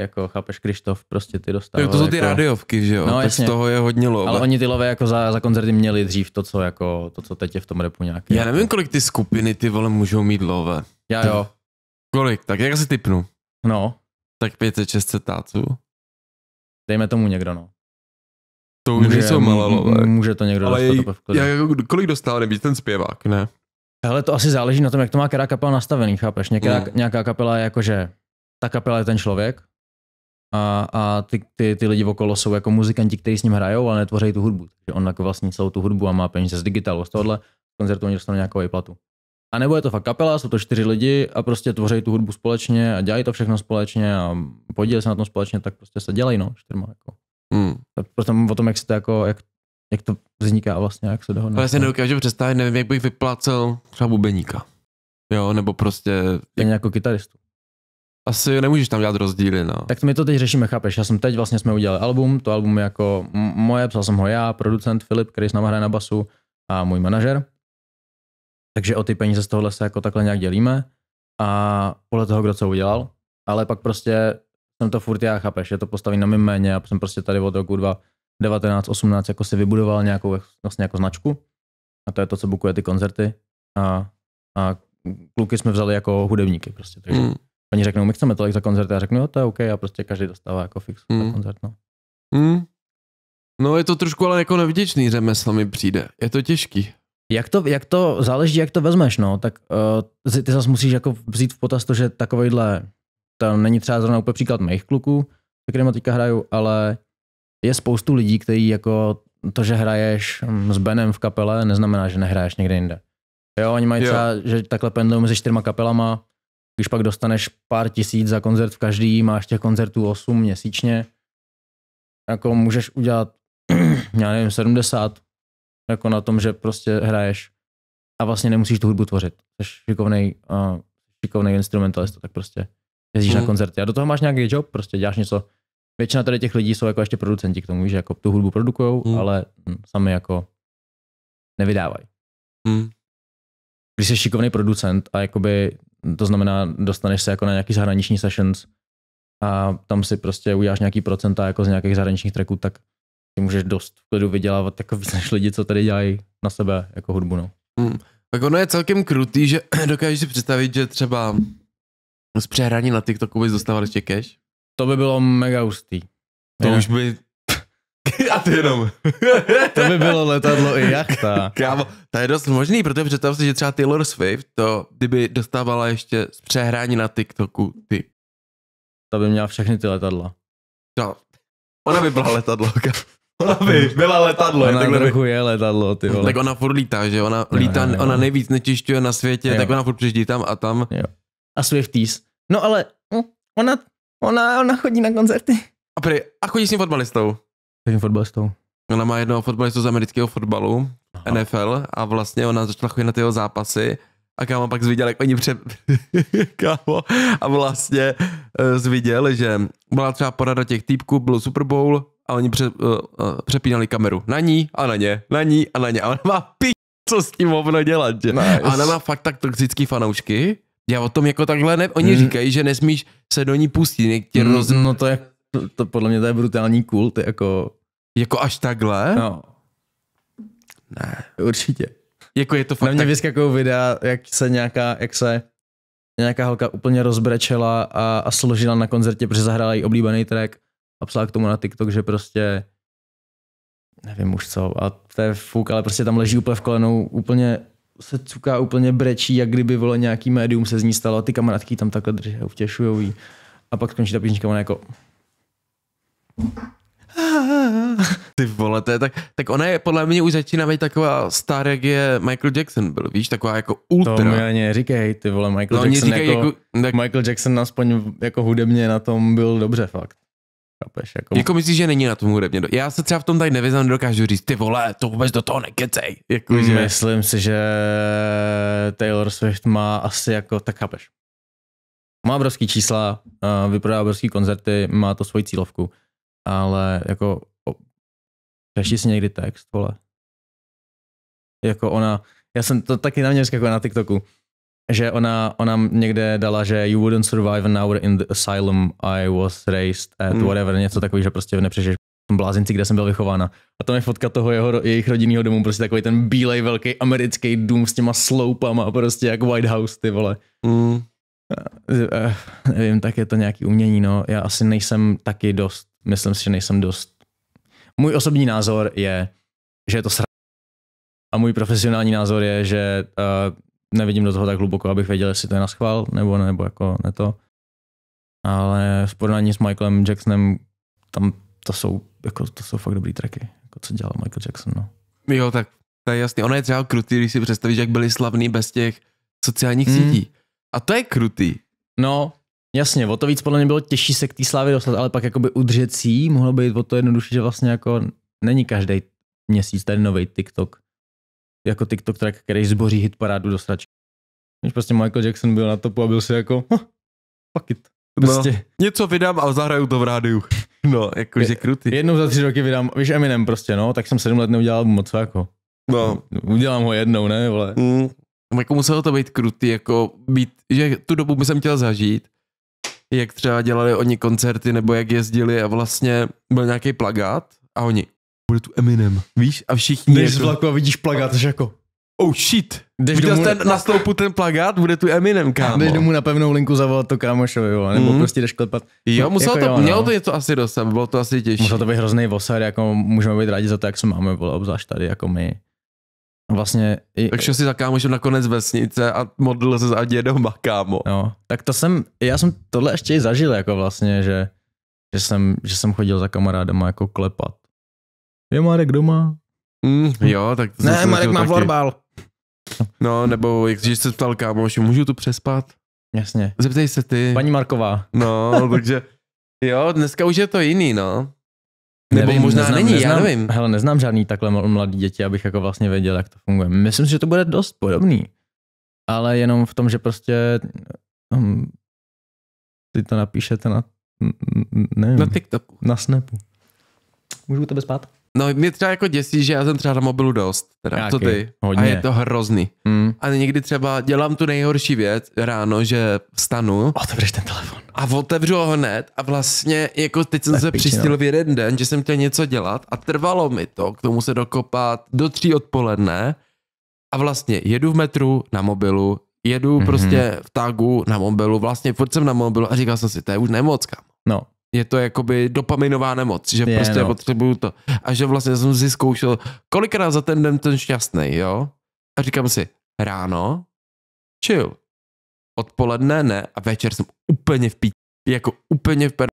Speaker 1: jako, chápeš, Krištof prostě ty dostal. to jsou ty jako... radiovky, že jo? No, tak jasně. z toho je hodně love. Ale oni ty love jako za, za koncerty měli dřív to, co jako, to, co teď je v tom repu nějaké.
Speaker 2: Já nevím, kolik ty skupiny ty vole můžou mít love. Já jo. Kolik? Tak jak si typnu? No. Tak 500-600 táců.
Speaker 1: Dejme tomu někdo, no.
Speaker 2: To už nejsou malé love. Může to někdo Ale dostat. Ale jako, kolik dostal nebýt ten zpěvák, ne?
Speaker 1: Ale to asi záleží na tom, jak to má která kapela nastavený, chápeš? Některá, no. Hmm. Nějaká kapela je jako že ta kapela je ten člověk, a, a ty, ty, ty lidi okolo jsou jako muzikanti, kteří s ním hrajou, ale netvoří tu hudbu. Takže on jako vlastně celou tu hudbu a má peníze z digitalu, z tohohle koncertu oni dostanou nějakou platu. A nebo je to fakt kapela, jsou to čtyři lidi a prostě tvoří tu hudbu společně a dělají to všechno společně a podílejí se na tom společně, tak prostě se dělají, no, čtyřma. Jako. Hmm. Prostě o tom, jak se to jako, jak, jak to vzniká vlastně, jak se dohodne. Ale já si
Speaker 2: nedokážu představit, nevím, jak bych vyplácel třeba bubeníka. Jo, nebo prostě... jak... jako kytaristu asi nemůžeš tam dělat rozdíly, no.
Speaker 1: Tak my to teď řešíme, chápeš, já jsem teď vlastně jsme udělali album, to album je jako moje, psal jsem ho já, producent Filip, který s náma hraje na basu a můj manažer. Takže o ty peníze z tohohle se jako takhle nějak dělíme a podle toho, kdo co udělal, ale pak prostě jsem to furt já, chápeš, je to postaví na mým méně a jsem prostě tady od roku 2019, 18 jako si vybudoval nějakou, vlastně jako značku a to je to, co bukuje ty koncerty a, a kluky jsme vzali jako hudebníky prostě, takže mm Oni řeknou, my chceme tolik za koncert, já řeknu, jo, to je OK, a prostě každý dostává jako fix mm. za
Speaker 2: hmm. koncert, no. Mm. No je to trošku ale jako nevděčný řemeslo mi přijde, je to těžký. Jak to, jak to
Speaker 1: záleží, jak to vezmeš, no, tak uh, ty zase musíš jako vzít v potaz to, že takovýhle, to není třeba zrovna úplně příklad mých kluků, se kterými teďka hraju, ale je spoustu lidí, kteří jako to, že hraješ hm, s Benem v kapele, neznamená, že nehraješ někde jinde. Jo, oni mají jo. třeba, že takhle pendlují mezi čtyřma kapelama, když pak dostaneš pár tisíc za koncert v každý, máš těch koncertů 8 měsíčně, jako můžeš udělat, já nevím, 70, jako na tom, že prostě hraješ a vlastně nemusíš tu hudbu tvořit. Jsi šikovnej, uh, šikovnej instrumentalista, tak prostě jezdíš mm. na mhm. koncerty. A do toho máš nějaký job, prostě děláš něco. Většina tady těch lidí jsou jako ještě producenti k tomu, že jako tu hudbu produkují, mm. ale sami jako nevydávají. Mm. Když jsi šikovný producent a jakoby to znamená, dostaneš se jako na nějaký zahraniční sessions a tam si prostě uděláš nějaký procenta jako z nějakých zahraničních tracků, tak ty můžeš dost v klidu vydělávat jako víc než lidi, co tady dělají na sebe jako hudbu. No.
Speaker 2: Hmm. Tak ono je celkem krutý, že dokážeš si představit, že třeba z přehraní na TikToku bys dostával ještě cash? To by bylo mega ústý. To už by a ty jenom. to by bylo letadlo i jachta. Kámo, to je dost možný, protože představ si, že třeba Taylor Swift, to kdyby dostávala ještě z přehrání na TikToku, ty. To by měla všechny ty letadla. No, ona by byla letadlo, Ona by byla letadlo. Ona takhle trochu by... je letadlo, ty vole. Tak ona furt lítá, že? Ona lítá, jo, jo, jo. ona nejvíc nečišťuje na světě, jo. tak ona furt přiždí tam a tam. Jo. A Swifties.
Speaker 1: No ale hm, ona, ona, ona chodí na koncerty.
Speaker 2: A, prý, a chodí s ním fotbalistou. Každým fotbalistou. Ona má jednoho fotbalistu z amerického fotbalu, Aha. NFL, a vlastně ona začala chodit na ty jeho zápasy a kámo pak zviděl, jak oni pře... kámo, a vlastně uh, zviděl, že byla třeba porada těch týpků, byl Super Bowl a oni pře, uh, uh, přepínali kameru na ní a na ně, na ní a na ně. A ona má pí, co s tím hovno dělat, že? Nice. A ona má fakt tak toxický fanoušky. Já o tom jako takhle ne... Oni mm. říkají, že nesmíš se do ní pustit, mm, roz... No to je, to podle mě
Speaker 1: to je brutální kult, jako jako až takhle? No. Ne. Určitě. Jako je to fakt Na mě tak... vyskakují videa, jak se nějaká, jak se nějaká holka úplně rozbrečela a, a složila na koncertě, protože zahrála její oblíbený track a psala k tomu na TikTok, že prostě nevím už co, a to je fuk, ale prostě tam leží úplně v kolenou, úplně se cuká, úplně brečí, jak kdyby bylo nějaký médium se z ní stalo a ty kamarádky tam takhle drží, utěšují jí. A pak skončí ta písnička, ona jako
Speaker 2: Ty vole, to je tak, tak ona je podle mě už začíná být taková star, jak je Michael Jackson byl, víš, taková jako ultra. To mi ani říkej, ty vole, Michael no, Jackson říkej, jako, jako,
Speaker 1: tak... Michael Jackson aspoň jako hudebně na tom byl dobře fakt. Chápeš,
Speaker 2: jako... jako myslíš, že není na tom hudebně? Já se třeba v tom tady nevyznám, dokážu říct, ty vole, to vůbec do toho nekecej. Jako, že... Myslím si, že Taylor Swift má asi jako, tak chápeš.
Speaker 1: Má obrovský čísla, eh, vyprodává obrovský koncerty, má to svoji cílovku ale jako řeší si někdy text, vole. Jako ona, já jsem to taky na mě jako na TikToku, že ona, ona někde dala, že you wouldn't survive an hour in the asylum I was raised at, hmm. whatever, něco takový, že prostě nepřežiješ tom blázinci, kde jsem byl vychována. A tam je fotka toho jeho, jejich rodinného domu, prostě takový ten bílej velký americký dům s těma sloupama, prostě jak White House, ty vole. Mm. Uh, nevím, tak je to nějaký umění, no. Já asi nejsem taky dost Myslím si, že nejsem dost. Můj osobní názor je, že je to sra... A můj profesionální názor je, že uh, nevidím do toho tak hluboko, abych věděl, jestli to je na schvál, nebo, nebo jako ne to. Ale v porovnání s Michaelem Jacksonem, tam to jsou, jako, to jsou fakt dobrý tracky, jako co dělal Michael Jackson. No.
Speaker 2: Jo, tak to je jasný. Ono je třeba krutý, když si představíš, jak byli slavní bez těch sociálních mm. sítí. A to je krutý. No,
Speaker 1: Jasně, o to víc podle mě bylo těžší se k té slávě dostat, ale pak jakoby udržet si mohlo být o to jednodušší, že vlastně jako není každý měsíc tady nový TikTok, jako TikTok track, který zboří hit parádu do sračky. Když prostě Michael Jackson byl na topu a byl si jako, huh,
Speaker 2: fuck it. No, prostě. No, něco vydám a zahraju to v rádiu.
Speaker 1: No, jakože krutý. Jednou za tři roky vydám, víš Eminem prostě, no, tak jsem sedm let neudělal moc jako.
Speaker 2: No. Udělám ho jednou, ne, vole. Mm, jako muselo to být krutý, jako být, že tu dobu by jsem chtěl zažít, jak třeba dělali oni koncerty nebo jak jezdili a vlastně byl nějaký plagát a oni, bude tu Eminem, víš? A všichni... Jdeš jako... z vlaku a vidíš plagát,
Speaker 1: jsi jako... Oh shit! Jdeš Viděl domů... ten, na sloupu
Speaker 2: ten plagát, bude tu Eminem, kámo. Jdeš domů
Speaker 1: na pevnou linku zavolat to kámošovi, jo, nebo mm. prostě jdeš klepat. Jo, no, muselo jako to, jo, no. mělo to
Speaker 2: něco asi dost, bylo to
Speaker 1: asi těžší. Muselo to být hrozný vosar, jako můžeme být rádi za to, jak se máme, bylo obzvlášť tady, jako my vlastně... I, tak šel si za kámošem na konec vesnice a modlil se za děje doma, kámo. No, tak to jsem, já jsem tohle ještě i zažil jako vlastně, že, že, jsem, že jsem chodil
Speaker 2: za kamarádama jako klepat.
Speaker 1: Je Marek doma?
Speaker 2: Mm, jo, tak to Ne, Marek má florbal. No, nebo jak jsi se ptal kámoš, můžu tu přespat? Jasně. Zeptej se ty. Paní Marková. No, takže jo, dneska už je to jiný, no. Nebo nevím, možná neznám, není, neznám, já nevím.
Speaker 1: Hele, neznám žádný takhle mladý děti, abych jako vlastně věděl, jak to funguje. Myslím si, že to bude dost podobný. Ale jenom v tom, že prostě um, ty to napíšete na, hm, hm, nevím, na TikToku. Na Snapu. Můžu u tebe
Speaker 2: spát? No mě třeba jako děsí, že já jsem třeba na mobilu dost, teda Jaký? co ty, hodně. a je to hrozný. Mm. A někdy třeba dělám tu nejhorší věc ráno, že vstanu. Otevřeš ten telefon. A otevřu ho hned a vlastně jako teď jsem Lepič, se přistil no. v jeden den, že jsem chtěl něco dělat a trvalo mi to k tomu se dokopat do tří odpoledne a vlastně jedu v metru na mobilu, jedu mm-hmm. prostě v tagu na mobilu, vlastně furt jsem na mobilu a říkal jsem si, to je už nemocka. kam. No je to jakoby dopaminová nemoc, že je, prostě no. potřebuju to. A že vlastně jsem si zkoušel, kolikrát za ten den ten šťastný, jo? A říkám si, ráno, chill. Odpoledne ne a večer jsem úplně v pít, jako úplně v per...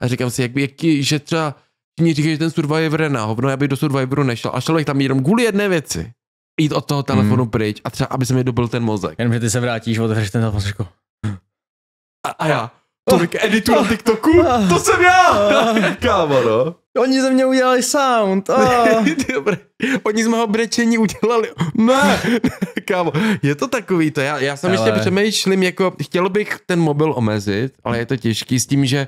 Speaker 2: A říkám si, jak, jaký, že třeba mě říkají, že ten Survivor je na hovno, já bych do Survivoru nešel a šel bych tam jenom kvůli jedné věci. Jít od toho telefonu hmm. pryč a třeba, aby se mi dobil ten mozek. že ty se vrátíš, otevřeš ten telefon, a, a já, tolik editů na TikToku, to jsem já! Kámo, no. Oni ze mě udělali sound. Oh. Dobre. Oni z mého brečení udělali. Ne, kámo, je to takový to. Já, já jsem ale... ještě přemýšlím, jako chtěl bych ten mobil omezit, ale je to těžký s tím, že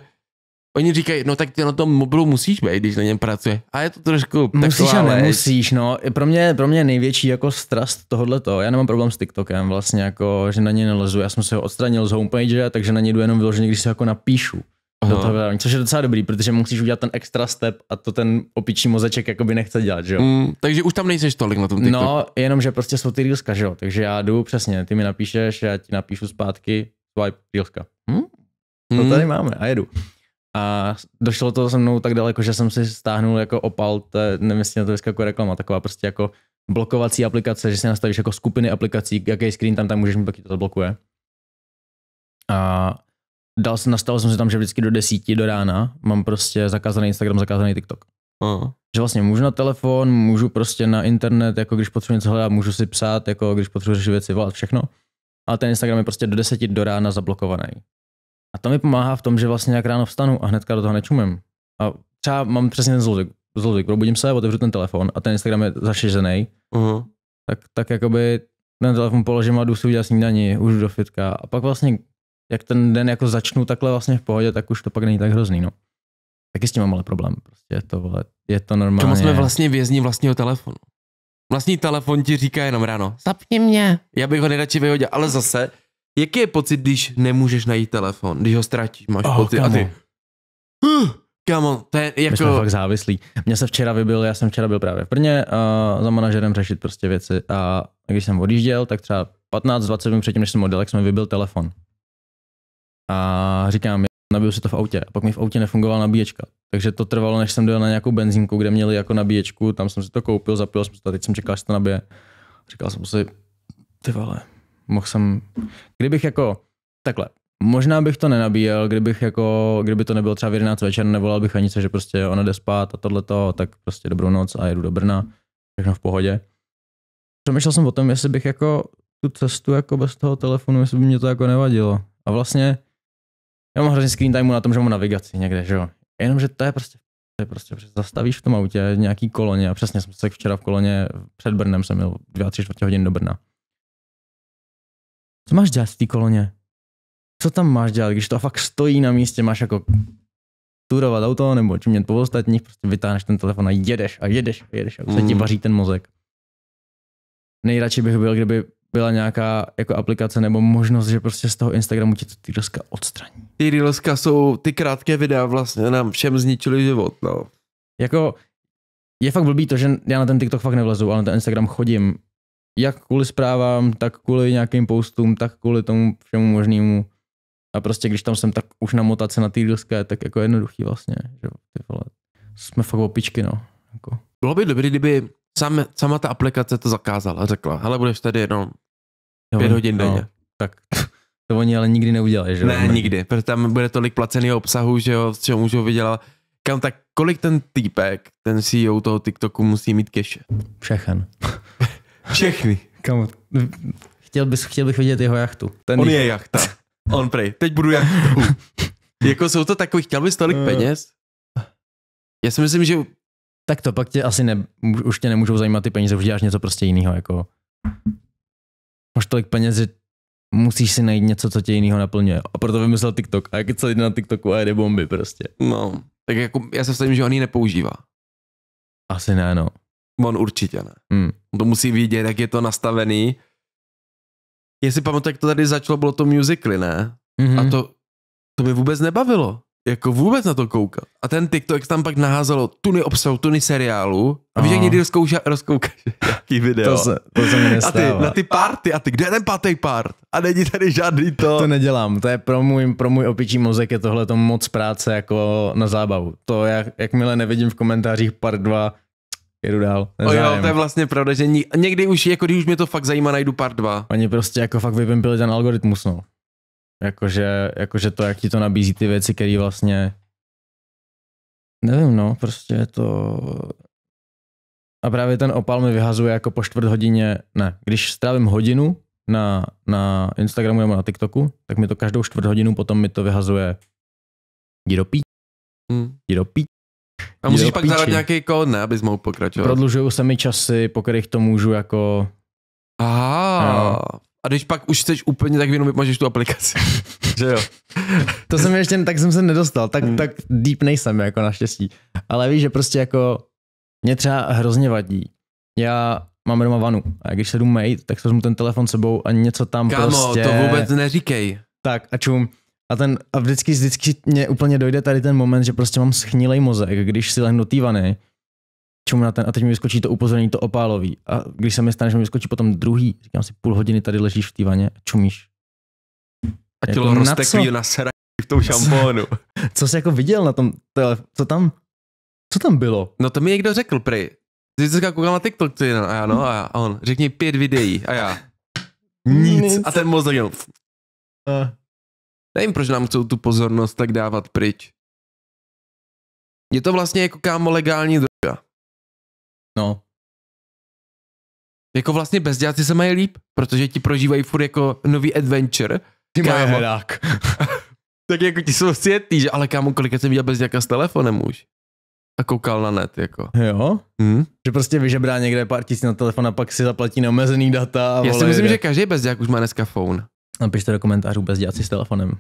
Speaker 2: Oni říkají, no tak ty na tom mobilu musíš být, když na něm pracuje. A je to trošku
Speaker 1: Musíš a nemusíš, no. Pro mě, pro mě největší jako strast tohohle toho. Já nemám problém s TikTokem vlastně, jako, že na něj nelezu. Já jsem se ho odstranil z homepage, takže na něj jdu jenom vyloženě, když se jako napíšu. Do toho což je docela dobrý, protože musíš udělat ten extra step a to ten opičí mozeček jakoby nechce dělat, že jo? Mm,
Speaker 2: takže už tam nejseš tolik na tom TikToku. No,
Speaker 1: jenom, že prostě jsou ty reelska, že jo? Takže já jdu přesně, ty mi napíšeš, já ti napíšu zpátky, swipe reelska. Hm? To mhm. tady máme a jedu. A došlo to se mnou tak daleko, že jsem si stáhnul jako opal, to je, nevím, jestli na to jako reklama, taková prostě jako blokovací aplikace, že si nastavíš jako skupiny aplikací, jaký screen tam, tam můžeš mít, pak to zablokuje. A dal jsem, nastavil jsem si tam, že vždycky do desíti do rána mám prostě zakázaný Instagram, zakázaný TikTok. Aha. Že vlastně můžu na telefon, můžu prostě na internet, jako když potřebuji něco hledat, můžu si psát, jako když potřebuji řešit věci, volat, všechno. A ten Instagram je prostě do deseti do rána zablokovaný. A to mi pomáhá v tom, že vlastně nějak ráno vstanu a hnedka do toho nečumím. A třeba mám přesně ten zlozvyk. Zlozvyk, probudím se, otevřu ten telefon a ten Instagram je zašiřený. Uh-huh. Tak, tak jakoby ten telefon položím a jdu si udělat snídaní, už do fitka. A pak vlastně, jak ten den jako začnu takhle vlastně v pohodě, tak už to pak není tak hrozný, no. Taky s tím mám ale problém, prostě je to, vole, je to normálně. Čemu jsme vlastně
Speaker 2: vězni vlastního telefonu. Vlastní telefon ti říká jenom ráno, zapni mě. Já bych ho nejradši vyhodil, ale zase Jaký je pocit, když nemůžeš najít telefon, když ho ztratíš, máš oh, pocit kamo. a ty... Huh, kamo, to je jako... My jsme jako fakt
Speaker 1: závislí. Mě se včera vybil, já jsem včera byl právě v Brně uh, za manažerem řešit prostě věci a když jsem odjížděl, tak třeba 15-20 minut předtím, než jsem odjel, tak jsem vybil telefon. A říkám, nabiju se to v autě. A pak mi v autě nefungovala nabíječka. Takže to trvalo, než jsem dojel na nějakou benzínku, kde měli jako nabíječku, tam jsem si to koupil, zapil jsem to, teď jsem čekal, že to nabije. Říkal jsem si, ty vole, mohl jsem, kdybych jako, takhle, možná bych to nenabíjel, kdybych jako, kdyby to nebylo třeba v 11 večer, nevolal bych ani se, že prostě ona jde spát a tohleto, tak prostě dobrou noc a jedu do Brna, všechno v pohodě. Přemýšlel jsem o tom, jestli bych jako tu cestu jako bez toho telefonu, jestli by mě to jako nevadilo. A vlastně já mám hrozně screen timeu na tom, že mám navigaci někde, že jo. Jenomže to je prostě, to je prostě, že zastavíš v tom autě nějaký koloně a přesně jsem se včera v koloně před Brnem jsem měl 2-3 čtvrtě hodin do Brna. Co máš dělat v té koloně? Co tam máš dělat, když to fakt stojí na místě, máš jako turovat auto nebo čím po ostatních, prostě vytáhneš ten telefon a jedeš a jedeš a jedeš a se mm. ti hmm. vaří ten mozek. Nejradši bych byl, kdyby byla nějaká jako aplikace nebo možnost, že prostě z toho Instagramu ti ty reelska odstraní.
Speaker 2: Ty reelska jsou, ty krátké videa vlastně nám všem zničily život, no. Jako, je fakt blbý to, že já na ten TikTok fakt nevlezu, ale na ten Instagram chodím
Speaker 1: jak kvůli zprávám, tak kvůli nějakým postům, tak kvůli tomu všemu možnému. A prostě když tam jsem, tak už na motace na týdlské, tak jako jednoduchý vlastně. Že, ty vole. Jsme fakt opičky, no. Jako.
Speaker 2: Bylo by dobré, kdyby sam, sama ta aplikace to zakázala, řekla, hele, budeš tady jenom pět no, hodin denně. No, tak to oni ale nikdy neudělají, že Ne, ne, nikdy, protože tam bude tolik placeného obsahu, že jo, z čeho můžou vydělat. Kam tak kolik ten týpek, ten CEO toho TikToku musí mít keše?
Speaker 1: Všechen. Všechny. Kamu, chtěl, bys, chtěl bych vidět jeho jachtu. Ten On je jachta.
Speaker 2: On prej. Teď budu jachtu. jako jsou to takový, chtěl bys tolik eh. peněz?
Speaker 1: Já si myslím, že... Tak to pak tě asi ne, už tě nemůžou zajímat ty peníze, už děláš něco prostě jiného. Jako... Máš tolik peněz, že musíš si najít něco, co tě jiného naplňuje.
Speaker 2: A proto vymyslel TikTok. A jak je celý na TikToku a jede bomby prostě. No, tak jako já se vstavím, že on ji nepoužívá. Asi ne, no on určitě ne. Hmm. On to musí vidět, jak je to nastavený. Jestli pamatuju, jak to tady začalo, bylo to musicly, ne? Mm-hmm. A to, to mi vůbec nebavilo. Jako vůbec na to koukat. A ten TikTok tam pak naházelo tuny obsahu, tuny seriálu. A víš, jak někdy rozkouša, rozkoukáš nějaký video. To se, to se mi nestává. A ty, na ty party, a ty, kde je ten pátý part? A není tady žádný to. To nedělám,
Speaker 1: to je pro můj, pro můj opičí mozek, je tohle to moc práce jako na zábavu. To jak, jakmile
Speaker 2: nevidím v komentářích part 2, jedu dál. Nezájem. O jo, to je vlastně pravda, že někdy už, jako když už mě to fakt zajímá, najdu pár dva.
Speaker 1: Oni prostě jako fakt vypimpili ten algoritmus, no. Jakože, jakože to, jak ti to nabízí ty věci, které vlastně... Nevím, no, prostě je to... A právě ten opal mi vyhazuje jako po čtvrt hodině, ne, když strávím hodinu na, na Instagramu nebo na TikToku, tak mi to každou čtvrt hodinu potom mi to vyhazuje jdi do pí, hm. jdi do pí, a musíš pak zadat nějaký
Speaker 2: kód, ne, abys mohl pokračovat. Prodlužují
Speaker 1: se mi časy, po kterých to můžu jako...
Speaker 2: Aha. A když pak už chceš úplně, tak jenom vypažeš tu aplikaci. že jo. to jsem ještě, tak jsem se nedostal, tak, hmm. tak deep nejsem jako naštěstí.
Speaker 1: Ale víš, že prostě jako mě třeba hrozně vadí. Já mám doma vanu a když se jdu mate, tak se vezmu ten telefon sebou a něco tam Kámo, prostě... to vůbec
Speaker 2: neříkej. Tak a
Speaker 1: čum. A, ten, a vždycky, vždycky mě úplně dojde tady ten moment, že prostě mám schnilej mozek, když si lehnu do té vany, čumu na ten a teď mi vyskočí to upozornění, to opálový. A když se mi stane, že mi vyskočí potom druhý, říkám si, půl hodiny tady ležíš v té vaně a čumíš. A jako tělo jako, na, na
Speaker 2: v tom šampónu.
Speaker 1: Co, co jsi jako viděl na tom, tele, co tam,
Speaker 2: co tam bylo? No to mi někdo řekl, prý. Ty jsi koukal na TikTok, ty, no, a já, no, a, hm. já, a on, řekni pět videí, a já, nic, nic. a ten mozek jenom. Nevím, proč nám chcou tu pozornost tak dávat pryč. Je to vlastně jako kámo legální droga. No. Jako vlastně bezděláci se mají líp, protože ti prožívají furt jako nový adventure. Ty mají tak jako ti jsou světý, že? Ale kámo, kolik jsem viděl bezděláka s telefonem už. A koukal na net, jako. Jo? Hmm? Že prostě vyžebrá někde pár tisíc na telefon a pak si zaplatí
Speaker 1: neomezený data. A Já si myslím, že
Speaker 2: každý bezděk už má dneska phone. Napište do komentářů bez dělat si s telefonem.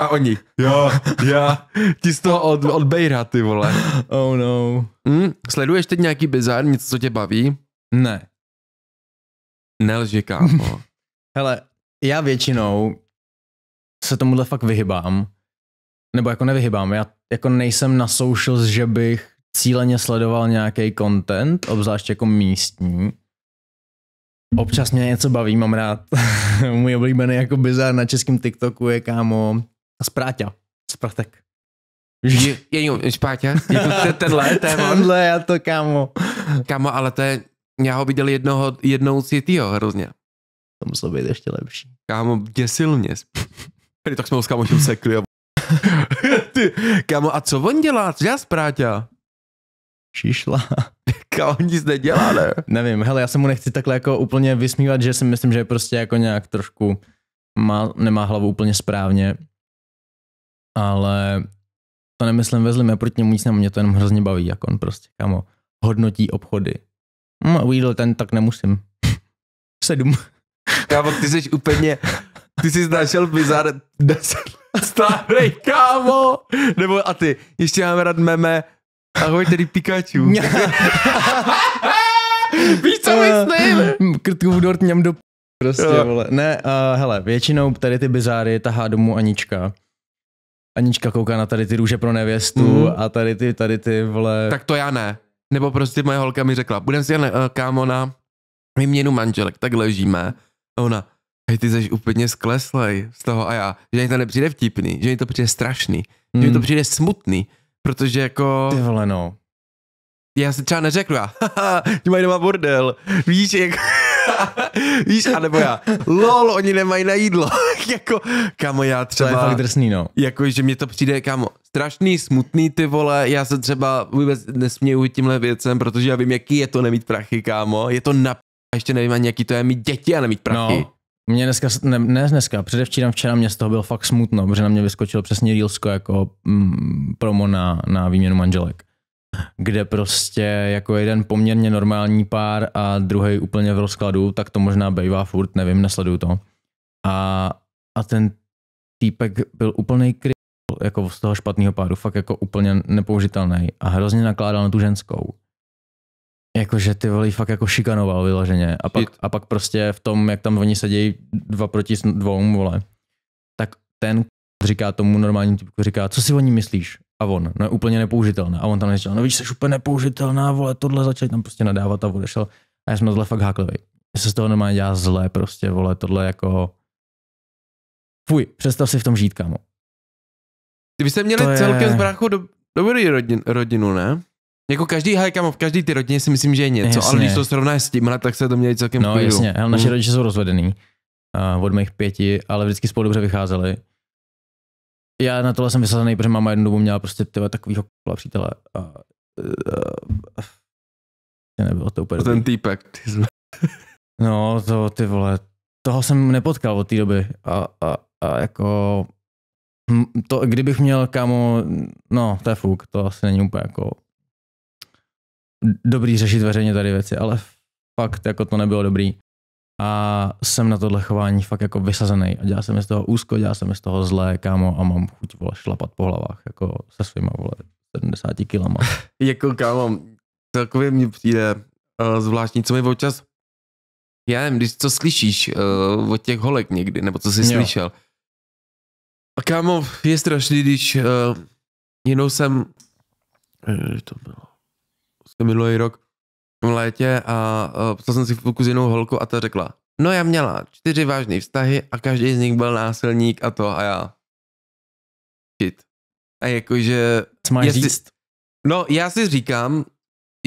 Speaker 2: A oni, jo, já, ti z toho od, odbejra, ty vole. Oh no. Hmm? sleduješ teď nějaký bizar, něco, co tě baví? Ne. Nelži, kámo. Hele, já většinou
Speaker 1: se tomuhle fakt vyhybám. Nebo jako nevyhybám, já jako nejsem na socials, že bych cíleně sledoval nějaký content, obzvlášť jako místní. Občas mě něco baví, mám rád. Můj oblíbený jako bizar na českém TikToku je kámo Spráťa. Spratek.
Speaker 2: Je, je, je, Spáťa? Je
Speaker 1: to te, tenhle téma? tenhle,
Speaker 2: já to kámo. Kámo, ale to je, já ho viděl jednoho, jednou z hrozně. To muselo být ještě lepší. Kámo, děsil mě. Tady tak jsme ho s kámošem sekli a... Ty, kámo, a co on dělá? Co dělá Spráťa? šišla. Kámo, nic nedělá, ne? Nevím, hele, já se mu nechci takhle
Speaker 1: jako úplně vysmívat, že si myslím, že je prostě jako nějak trošku má, nemá hlavu úplně správně, ale to nemyslím ve zlým, já proti němu nic nemám, mě to jenom hrozně baví, jak on prostě, kámo, hodnotí obchody. No, ujídl ten, tak nemusím.
Speaker 2: Sedm. Kámo, ty jsi úplně, ty jsi našel bizar, starý kámo, nebo a ty, ještě máme rad meme, Ahoj, tady Pikachu. Víš, co eh, myslím?
Speaker 1: Krtku dort něm do Prostě, jo. vole. Ne, uh, hele, většinou tady ty bizáry tahá domů Anička. Anička kouká na tady ty růže pro nevěstu mm. a tady ty, tady ty,
Speaker 2: vole. Tak to já ne. Nebo prostě moje holka mi řekla, budem si jen, uh, kámo na vyměnu manželek, tak ležíme. A ona, hej, ty jsi úplně skleslej z toho a já, že mi to nepřijde vtipný, že mi to přijde strašný, mm. že mi to mhm. přijde smutný, Protože jako... Ty vole, no. Já si třeba neřeknu, já, ti mají doma bordel, víš, jako... Víš, anebo já, lol, oni nemají na jídlo. jako, kamo, já třeba... To je fakt drsný, no. Jako, že mě to přijde, kamo, strašný, smutný, ty vole, já se třeba vůbec nesměju tímhle věcem, protože já vím, jaký je to nemít prachy, kámo, je to na... A ještě nevím ani, jaký to je mít děti a nemít prachy. No.
Speaker 1: Mě dneska, ne, ne dneska, předevčírem včera mě z toho bylo fakt smutno, protože na mě vyskočilo přesně Reelsko jako mm, promo na, na výměnu manželek kde prostě jako jeden poměrně normální pár a druhý úplně v rozkladu, tak to možná bejvá furt, nevím, nesleduju to. A, a ten týpek byl úplný kry jako z toho špatného páru, fakt jako úplně nepoužitelný a hrozně nakládal na tu ženskou. Jakože ty volí fakt jako šikanoval vyloženě. A pak, a pak prostě v tom, jak tam oni sedějí dva proti dvou, vole, tak ten říká tomu normální typu, říká, co si o ní myslíš? A on, no je úplně nepoužitelná. A on tam říkal, no víš, jsi úplně nepoužitelná, vole, tohle začali tam prostě nadávat a odešel. A já jsem na tohle fakt háklivý. Já se z toho normálně dělá zlé prostě, vole, tohle jako... Fuj, představ si v tom žít, kámo.
Speaker 2: Ty byste měli to celkem je... z do, dobrý rodin, rodinu, ne? Jako každý hajkamo v každý ty rodině si myslím, že je něco, jasně. ale když to srovnáš s tímhle, tak se to měli celkem No jasně, Hele, naše mm. rodiče
Speaker 1: jsou rozvedený uh, od mých pěti, ale vždycky spolu dobře vycházeli. Já na tohle jsem vysazený, protože máma jednu dobu měla prostě tyhle takovýho kola přítele. A, uh, uh, nebylo to úplně. Ten týpek. Ty jsme... no to ty vole, toho jsem nepotkal od té doby. A, a, a jako hm, to, kdybych měl kámo, no to je fuk, to asi není úplně jako dobrý řešit veřejně tady věci, ale fakt jako to nebylo dobrý. A jsem na tohle chování fakt jako vysazený. A dělal jsem mi z toho úzko, dělal jsem mi z toho zlé, kámo, a mám chuť vole šlapat po hlavách, jako se svýma vole 70 kilama.
Speaker 2: jako kámo, celkově mi přijde uh, zvláštní, co mi občas já nevím, když co slyšíš uh, od těch holek někdy, nebo co jsi jo. slyšel. A kámo, je strašný, když uh, jenom jsem, uh, to bylo, Prostě minulý rok v létě a uh, e, psal jsem si fotku s jinou holku a ta řekla, no já měla čtyři vážné vztahy a každý z nich byl násilník a to a já. Shit. A jakože... Co máš jestli, říct? No já si říkám,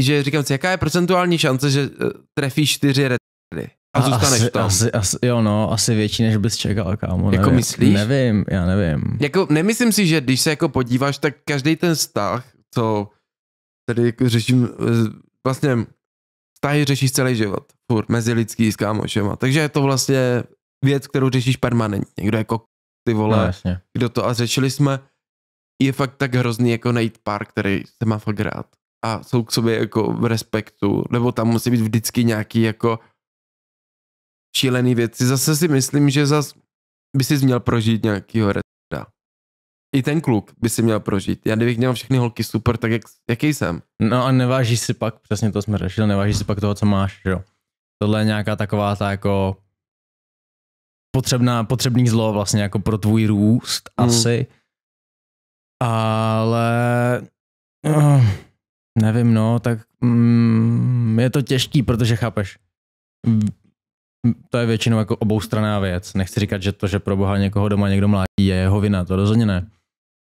Speaker 2: že říkám si, jaká je procentuální šance, že e, trefíš čtyři retardy a, a zůstaneš asi, tam. Asi,
Speaker 1: asi, jo no, asi větší, než bys čekal, kámo. Jako nevím. myslíš? Nevím,
Speaker 2: já nevím. Jako nemyslím si, že když se jako podíváš, tak každý ten vztah, co Tedy jako řeším, eh, vlastně vztahy řešíš celý život, furt, mezi lidský s kámošema. Takže je to vlastně věc, kterou řešíš permanentně. Kdo jako ty vole, no, jasně. kdo to a řešili jsme, je fakt tak hrozný jako najít pár, který se má fakt rád a jsou k sobě jako v respektu, nebo tam musí být vždycky nějaký jako šílený věci. Zase si myslím, že zase by si měl prožít nějakýho reda i ten kluk by si měl prožít. Já kdybych měl všechny holky super, tak jak, jaký jsem. No a nevážíš si pak, přesně to jsme řešili, nevážíš si pak toho, co máš, jo. Tohle je nějaká
Speaker 1: taková ta jako potřebná, potřebný zlo vlastně jako pro tvůj
Speaker 2: růst mm. asi.
Speaker 1: Ale uh, nevím, no, tak mm, je to těžký, protože chápeš, to je většinou jako oboustraná věc. Nechci říkat, že to, že pro boha někoho doma někdo mládí, je jeho vina, to rozhodně ne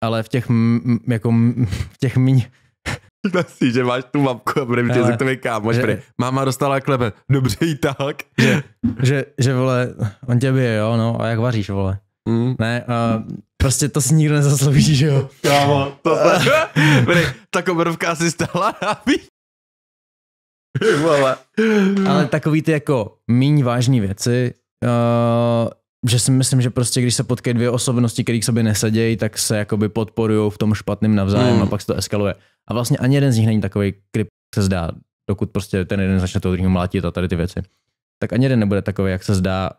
Speaker 1: ale v těch, m, jako, m, v těch míň,
Speaker 2: Klasí, no že máš tu mapku a bude mít se k tobě kámoš, že, máma dostala klebe, dobře i tak. Že,
Speaker 1: že, že vole, on tě bije, jo, no, a jak vaříš, vole. Mm. Ne, a prostě to si nikdo nezaslouží, že jo.
Speaker 2: Kámo, to se, prý, ta komerovka asi stala na
Speaker 1: Ale takový ty jako míň vážní věci, uh, že si myslím, že prostě když se potkají dvě osobnosti, které k sobě nesedějí, tak se jakoby podporují v tom špatném navzájem mm. a pak se to eskaluje. A vlastně ani jeden z nich není takový kryp, se zdá, dokud prostě ten jeden začne toho druhého mlátit a tady ty věci. Tak ani jeden nebude takový, jak se zdá,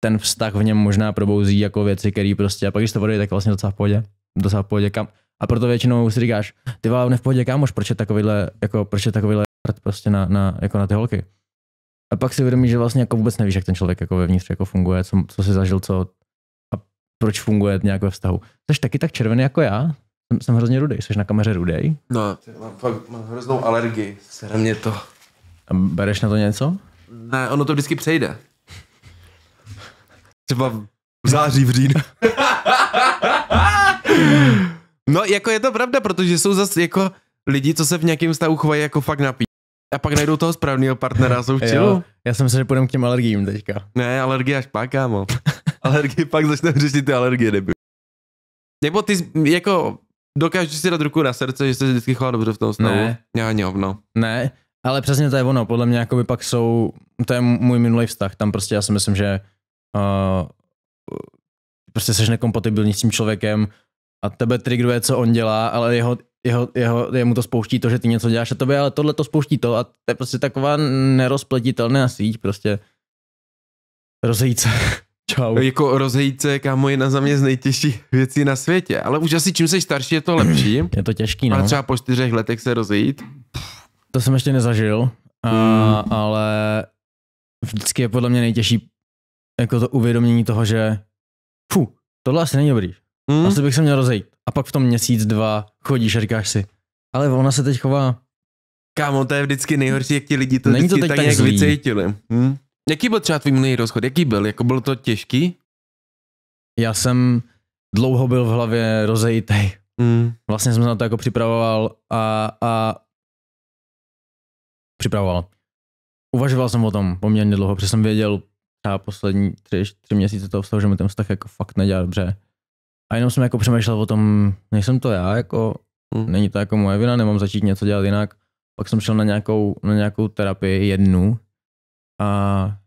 Speaker 1: ten vztah v něm možná probouzí jako věci, které prostě, a pak když to odejde, tak vlastně docela v pohodě, docela v pohodě, kam. A proto většinou si říkáš, ty vole, v pohodě, kámoš, proč je takovýhle, jako, proč je takovýhle prostě na, na, jako na ty holky. A pak si uvědomíš, že vlastně jako vůbec nevíš, jak ten člověk jako vevnitř jako funguje, co, co si zažil, co a proč funguje nějak ve vztahu. Jsi taky tak červený jako já? Jsem, jsem hrozně rudý, Jsi na kameře rudý?
Speaker 2: No, mám, fakt, mám hroznou alergii. Sere mě to.
Speaker 1: A bereš na to něco?
Speaker 2: Ne, ono to vždycky přejde. Třeba v září, v říjnu. no, jako je to pravda, protože jsou zase jako lidi, co se v nějakém stavu chovají jako fakt napí a pak najdou toho správného partnera, jsou v čilu. Já jsem se, že půjdem k těm alergiím teďka. Ne, alergie až pak, kámo. alergie pak začne řešit ty alergie, nebyl. Nebo ty, jako, dokážeš si dát ruku na srdce, že jsi vždycky choval dobře v tom stavu? Ne. Já ani ovno.
Speaker 1: Ne, ale přesně to je ono, podle mě by pak jsou, to je můj minulý vztah, tam prostě já si myslím, že uh, prostě jsi nekompatibilní s tím člověkem a tebe trigruje co on dělá, ale jeho jeho, jeho, jemu to spouští to, že ty něco děláš a tobě, ale tohle to spouští to a to je prostě taková nerozpletitelná síť, prostě rozejít se.
Speaker 2: Čau. Jako rozejít se, kámo, jedna za mě z nejtěžších věcí na světě, ale už asi čím jsi starší, je to lepší. Je to těžký, no. Ale třeba po čtyřech letech se rozejít. To jsem ještě nezažil, a, mm. ale
Speaker 1: vždycky je podle mě nejtěžší jako to uvědomění toho, že fu, tohle asi není dobrý. Mm. Asi bych se měl rozejít a pak v tom měsíc, dva chodíš a říkáš si, ale ona se teď chová.
Speaker 2: Kámo, to je vždycky nejhorší, jak ti lidi to, Není to teď tak, tak nějak vycítili. Hm? Jaký byl třeba tvůj minulý rozchod? Jaký byl? Jako bylo to těžký?
Speaker 1: Já jsem dlouho byl v hlavě rozejtej. Hm. Vlastně jsem se na to jako připravoval a, a připravoval. Uvažoval jsem o tom poměrně dlouho, protože jsem věděl třeba poslední tři, tři měsíce toho vztahu, že mi ten vztah jako fakt nedělá dobře. A jenom jsem jako přemýšlel o tom, nejsem to já, jako mm. není to jako moje vina, nemám začít něco dělat jinak. Pak jsem šel na nějakou, na nějakou terapii jednu a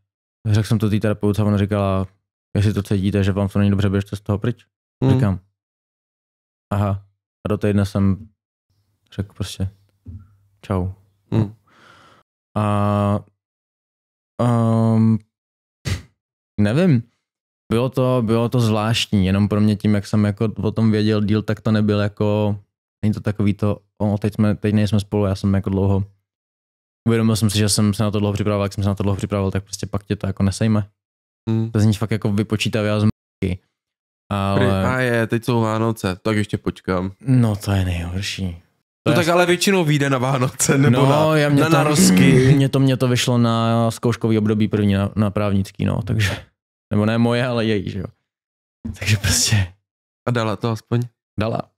Speaker 1: řekl jsem to té terapeutce a ona říkala, jestli to cítíte, že vám to není dobře, běžte z toho pryč. Mm. Říkám, aha. A do té jsem řekl prostě čau. Mm. A um, nevím, bylo to, bylo to zvláštní, jenom pro mě tím, jak jsem jako o tom věděl díl, tak to nebyl jako, není to takový to, o, teď, jsme, teď nejsme spolu, já jsem jako dlouho, uvědomil jsem si, že jsem se na to dlouho připravoval, jak jsem se na to dlouho připravoval, tak prostě pak tě to jako nesejme. Hmm. To zní fakt jako vypočítavě a zmrky.
Speaker 2: Ale... A je, teď jsou Vánoce, tak ještě počkám. No to je nejhorší. To no tak ale většinou vyjde na Vánoce nebo no, na, já mě na narozky.
Speaker 1: Mě to, mě to vyšlo na zkouškový období první na, na právnický, no, takže. Nebo ne moje, ale její, že jo. Takže prostě. A dala to aspoň? Dala.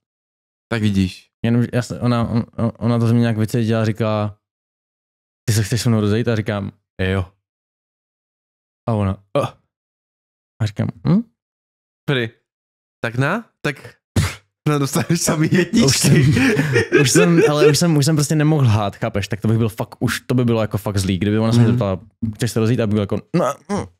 Speaker 1: Tak vidíš. Jenom, se, ona, ona to z mě nějak vycítila a říká, ty se chceš se mnou rozejít? A říkám,
Speaker 2: jo. A ona, oh. A říkám, hm? Pry. Tak na? Tak no, dostaneš samý jedničky. Už jsem, už jsem, ale už jsem, už jsem
Speaker 1: prostě nemohl hát, chápeš? Tak to by byl fakt, už to by bylo jako fakt zlý, kdyby ona se mě mhm. zeptala, chceš se rozejít? A by byl jako,
Speaker 2: no. no.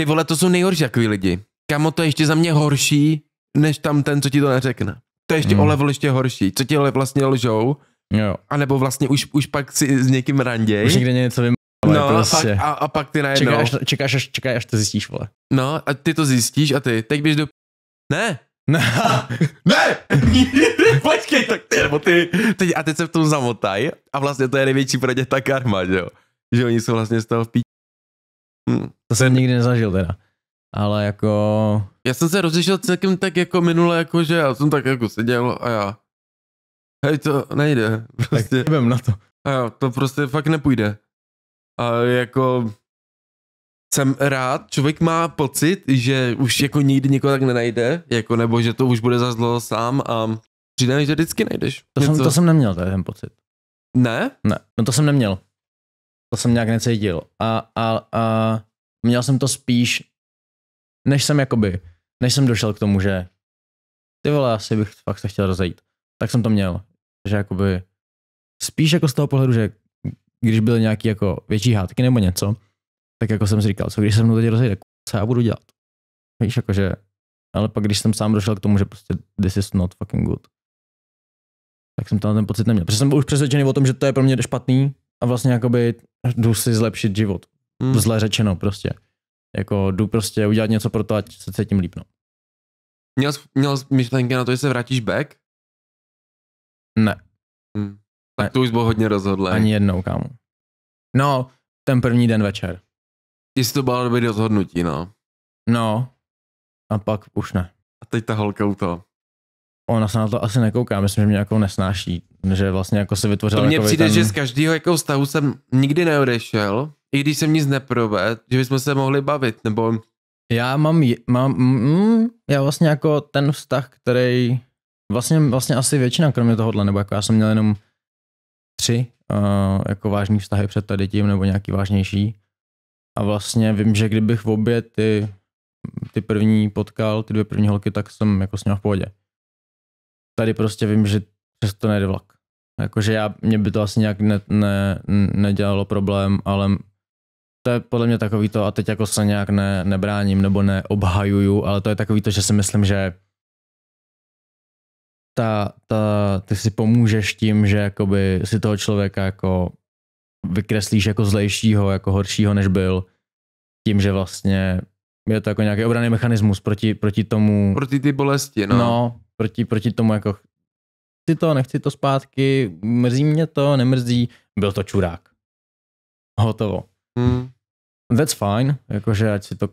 Speaker 2: Ty vole, to jsou nejhorší takový lidi. Kamo, to je ještě za mě horší, než tam ten, co ti to neřekne. To je ještě mm. o level ještě horší. Co ti vlastně lžou, jo. anebo vlastně už, už pak si s někým randěj. Už někde něco vím. No, prostě. a, pak, a, a pak ty najednou. Čekáš,
Speaker 1: čekáš, až, čekáš, až to zjistíš, vole.
Speaker 2: No, a ty to zjistíš a ty, teď běž do... Ne, ne! ne! Počkej, tak ty, nebo ty. Teď, a teď se v tom zamotaj a vlastně to je největší pro ně ta karma, že jo? Že oni jsou
Speaker 1: vlastně z toho v píči. Hmm. To jsem nikdy nezažil teda. Ale jako...
Speaker 2: Já jsem se rozlišel celkem tak jako minule, jako že já jsem tak jako seděl a já... Hej, to nejde. Prostě. Tak na to. A jo, to prostě fakt nepůjde. A jako jsem rád, člověk má pocit, že už jako nikdy někoho tak nenajde, jako nebo že to už bude za zlo sám a přijde že vždycky najdeš. To něco. jsem, to jsem
Speaker 1: neměl, to je ten pocit. Ne? Ne, no to jsem neměl to jsem nějak necítil. A, a, a měl jsem to spíš, než jsem jakoby, než jsem došel k tomu, že ty vole, asi bych fakt se chtěl rozejít. Tak jsem to měl. Že jakoby spíš jako z toho pohledu, že když byly nějaký jako větší hádky nebo něco, tak jako jsem si říkal, co když se mnou teď rozejde, co já budu dělat. Víš, jakože, ale pak když jsem sám došel k tomu, že prostě this is not fucking good, tak jsem tam ten pocit neměl. Protože jsem byl už přesvědčený o tom, že to je pro mě špatný a vlastně jakoby jdu si zlepšit život. Mm. Zle řečeno prostě. Jako jdu prostě udělat něco pro to, ať se cítím líp. No.
Speaker 2: Měl, jsi, měl jsi myšlenky na to, že se vrátíš back? Ne. Hmm. Tak ne. to už bylo hodně rozhodlé. Ani jednou, kámo. No, ten první den večer. Jestli to bylo dobrý rozhodnutí, no. No. A
Speaker 1: pak už ne.
Speaker 2: A teď ta holka u toho.
Speaker 1: Ona se na to asi nekouká, myslím, že mě jako nesnáší, že vlastně jako se vytvořila To mně přijde, ten... že z
Speaker 2: každého jako vztahu jsem nikdy neodešel, i když jsem nic neprovedl, že bychom se mohli bavit, nebo...
Speaker 1: Já mám, mám mm, já vlastně jako ten vztah, který vlastně, vlastně asi většina, kromě tohohle, nebo jako já jsem měl jenom tři uh, jako vážný vztahy před tady tím, nebo nějaký vážnější. A vlastně vím, že kdybych v obě ty, ty první potkal, ty dvě první holky, tak jsem jako s ním v pohodě tady prostě vím, že přesto nejde vlak. Jakože já, mě by to asi nějak ne, ne, nedělalo problém, ale to je podle mě takový to, a teď jako se nějak ne, nebráním nebo neobhajuju, ale to je takový to, že si myslím, že ta, ta, ty si pomůžeš tím, že jakoby si toho člověka jako vykreslíš jako zlejšího, jako horšího, než byl, tím, že vlastně je to jako nějaký obraný mechanismus proti, proti tomu.
Speaker 2: Proti ty bolesti, no. No,
Speaker 1: proti, proti tomu jako chci to, nechci to zpátky, mrzí mě to, nemrzí, byl to čurák. Hotovo. Hmm. That's fine, jakože ať si to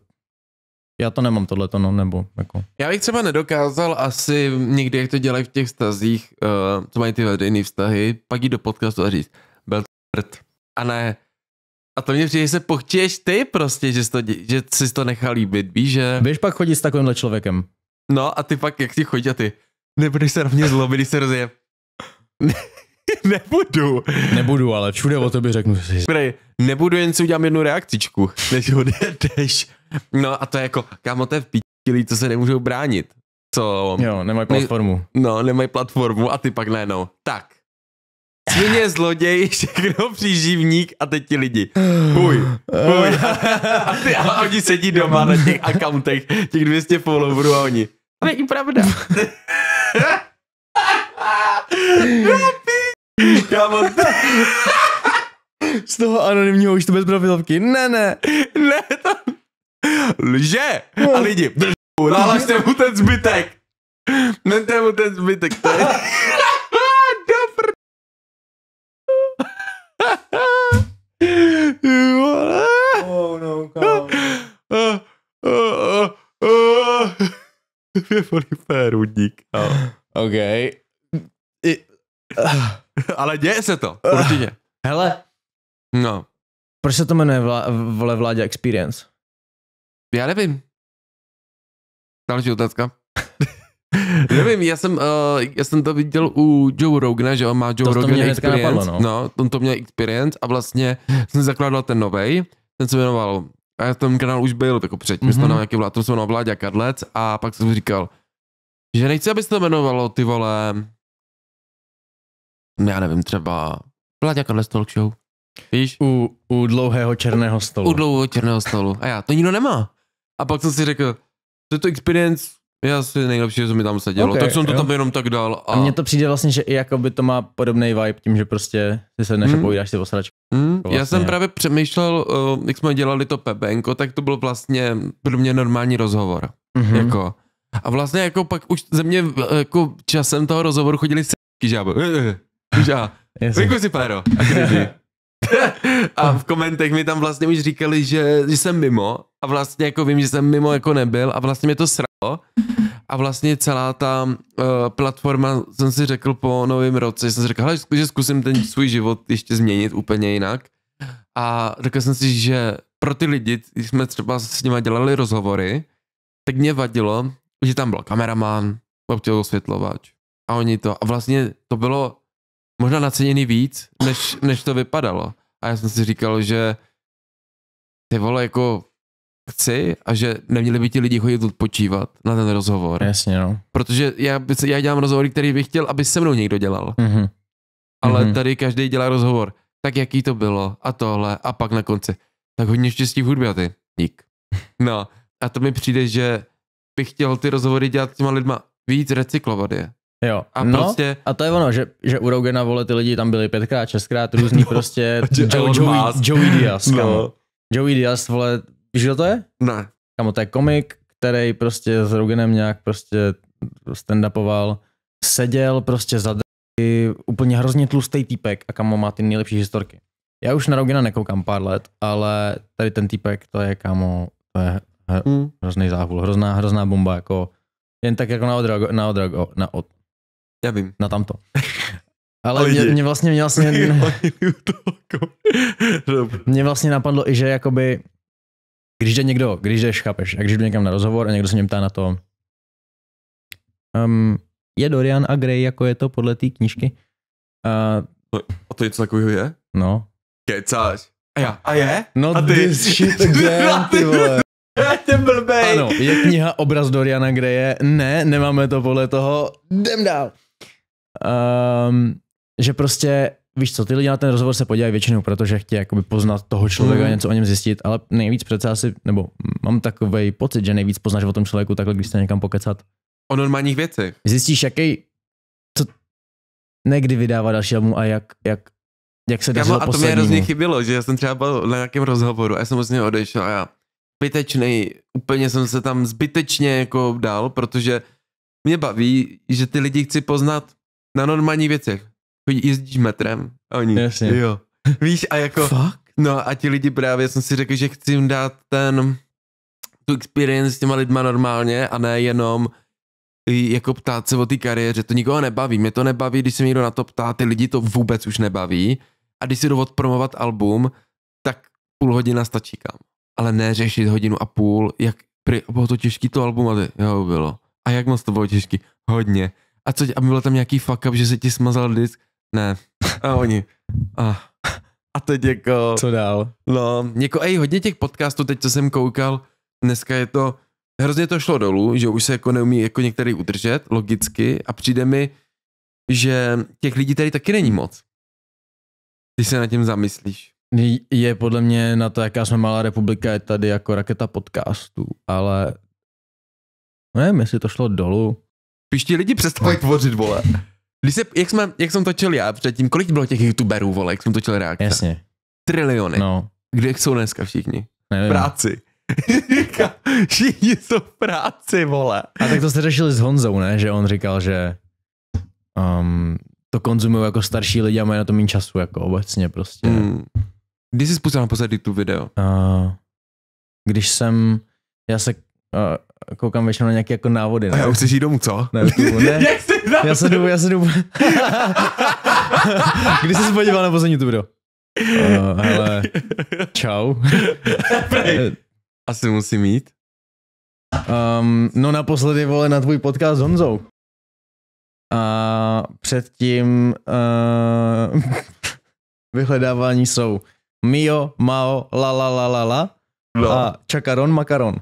Speaker 1: já to nemám tohleto, no, nebo jako.
Speaker 2: Já bych třeba nedokázal asi někdy, jak to dělají v těch stazích, uh, eh, co mají ty veřejné vztahy, pak jít do podcastu a říct, byl to prd. A ne, a to mě přijde, že se pochtěješ ty prostě, že jsi, to, že jsi to nechal líbit, víš, že... Běž pak chodit s takovýmhle člověkem. No a ty pak, jak ti chodí a ty, nebudeš se rovně zlobit, když se rozjev. nebudu. Nebudu, ale všude o tobě řeknu. Prej, nebudu, jen si udělám jednu reakcičku, než odjedeš. No a to je jako, kámo, to je v pítilí, co se nemůžou bránit. Co? Jo, nemají platformu. no, nemají platformu a ty pak najednou. Tak, svině, zloděj, všechno příživník a teď ti lidi. Puj, puj. A, ty, a oni sedí doma na těch accountech, těch 200 followerů a oni.
Speaker 1: To není pravda.
Speaker 2: Kámo, z toho anonimního už to bez profilovky. Ne, ne. Ne, to... Lže. A lidi, drž. mu ten zbytek. Nente mu ten zbytek. To je... Filipe Rudník. No. OK. I... Ale děje se to, určitě. Hele. No. Proč se to jmenuje vla, vole vládě Experience? Já nevím. Další otázka. nevím, já jsem, uh, já jsem to viděl u Joe Rogana, že on má Joe to Rogan to Experience. Napadlo, no. no, on to měl Experience a vlastně jsem zakládal ten novej, ten se jmenoval a ten kanál už byl jako předtím, mm-hmm. jsme na mhm. nějaký vlád, to jsme na vládě Kadlec a pak jsem říkal, že nechci, aby se to jmenovalo ty vole, no já nevím, třeba Vláďa Kadlec Talk Show. Víš? U, u dlouhého černého stolu. U dlouhého černého stolu. A já, to nikdo nemá. A pak jsem si řekl, to je to experience já si nejlepší, že mi tam dělo. okay, tak jsem to jo. tam jenom tak dal. A, a mně
Speaker 1: to přijde vlastně, že i jakoby to má
Speaker 2: podobný vibe tím, že prostě hmm. ty se mm. a povídáš si o Mm. Vlastně. Já jsem vlastně- právě přemýšlel, uh, jak jsme dělali to pebenko, tak to byl vlastně pro mě normální rozhovor. Mm-hmm. Jako. A vlastně jako pak už ze mě eh, jako časem toho rozhovoru chodili sračky, že já byl, eh, už si péro, a a v komentech mi tam vlastně už říkali, že, že jsem mimo a vlastně jako vím, že jsem mimo jako nebyl a vlastně mě to sralo, a vlastně celá ta uh, platforma, jsem si řekl po novém roce, jsem si řekl, hele, že zkusím ten svůj život ještě změnit úplně jinak. A řekl jsem si, že pro ty lidi, když jsme třeba s nimi dělali rozhovory, tak mě vadilo, že tam byl kameraman, chtěl osvětlovač a oni to. A vlastně to bylo možná naceněný víc, než, než to vypadalo. A já jsem si říkal, že ty vole, jako chci a že neměli by ti lidi chodit odpočívat na ten rozhovor. Jasně, no. Protože já, já dělám rozhovory, který bych chtěl, aby se mnou někdo dělal. Mm-hmm. Ale mm-hmm. tady každý dělá rozhovor. Tak jaký to bylo a tohle a pak na konci. Tak hodně štěstí v hudbě a ty. Dík. No a to mi přijde, že bych chtěl ty rozhovory dělat s těma lidma víc recyklovat je. Jo, a, no, prostě...
Speaker 1: a to je ono, že, že u Rogena, vole, ty lidi tam byli pětkrát, šestkrát, různý no, prostě, Joe, Joey, Joey Diaz, no. Joey Diaz, vole, Víš, kdo to je? Ne. Kamo, to je komik, který prostě s Roganem nějak prostě stand-upoval, seděl prostě za úplně hrozně tlustý týpek a kamo má ty nejlepší historky. Já už na Rogena nekoukám pár let, ale tady ten týpek, to je kamo, to je hr- hmm. hrozný záhul, hrozná, hrozná bomba, jako jen tak jako na odrago, na odrago, na od... Já vím. Na tamto. Ale mě, mě, vlastně, mě vlastně, mě, jako- mě vlastně napadlo i, že jakoby když jde někdo, když jdeš, chápeš, a když jdu někam na rozhovor a někdo se mě ptá na to, um, je Dorian a Gray, jako je to podle té knížky.
Speaker 2: Uh, no, a to něco takového je? No. Kecáš. A já, a je? No a ty? this shit damn, ty vole. blbej. Ano, je kniha Obraz Doriana
Speaker 1: Greje. Ne, nemáme to podle toho. Jdem dál. Um, že prostě víš co, ty lidi na ten rozhovor se podívají většinou, protože chtějí jakoby poznat toho člověka, a mhm. něco o něm zjistit, ale nejvíc přece asi, nebo mám takový pocit, že nejvíc poznáš o tom člověku takhle, když jste někam pokecat.
Speaker 2: O normálních věcech.
Speaker 1: Zjistíš, jaký, co, někdy vydává další album a jak, jak jak se dělá. a to mě hrozně
Speaker 2: chybilo, že já jsem třeba byl na nějakém rozhovoru a já jsem něho odešel a já zbytečný, úplně jsem se tam zbytečně jako dal, protože mě baví, že ty lidi chci poznat na normálních věcech chodí, jezdíš metrem. A oni, Jasně. jo. Víš, a jako... Fuck? No a ti lidi právě, jsem si řekl, že chci jim dát ten, tu experience s těma lidma normálně a ne jenom jako ptát se o té kariéře, to nikoho nebaví, mě to nebaví, když se mě někdo na to ptá, ty lidi to vůbec už nebaví a když si jdu odpromovat album, tak půl hodina stačí kam. Ale ne řešit hodinu a půl, jak bylo to těžký to album a ty, jo bylo. A jak moc to bylo těžký? Hodně. A co, a bylo tam nějaký fuck up, že se ti smazal disk? Ne. A oni. A, a teď jako... Co dál? No, jako ej, hodně těch podcastů, teď co jsem koukal, dneska je to, hrozně to šlo dolů, že už se jako neumí jako některý udržet, logicky, a přijde mi, že těch lidí tady taky není moc. Když se na tím zamyslíš. Je podle mě na to, jaká jsme malá republika, je tady jako raketa podcastů, ale nevím,
Speaker 1: jestli to šlo dolů.
Speaker 2: Píš ti lidi přestali tvořit, vole. Když se, jak, jsme, jak jsem točil já předtím, kolik bylo těch youtuberů, vole, jak jsem točil reakce? Jasně. Triliony. No. Kde jsou dneska všichni? Nevím. Práci. všichni jsou v práci, vole.
Speaker 1: A tak to jste řešili s Honzou, ne? Že on říkal, že um, to konzumují jako starší lidi a mají na to méně času, jako obecně prostě. Mm. Kdy jsi spustil naposledy tu video? Uh, když jsem, já se a koukám většinou na nějaké jako návody. Ne? A já už chci žít domů, co? Ne, jdu, ne.
Speaker 2: já se jdu, já se
Speaker 1: jdu. Kdy jsi se podíval na poslední YouTube video? Uh, hele, čau. Asi musím mít. Um, ehm, no naposledy, vole, na tvůj podcast s Honzou. A předtím uh, vyhledávání jsou Mio, Mao, la la
Speaker 2: la la la no. a Čakaron, Makaron.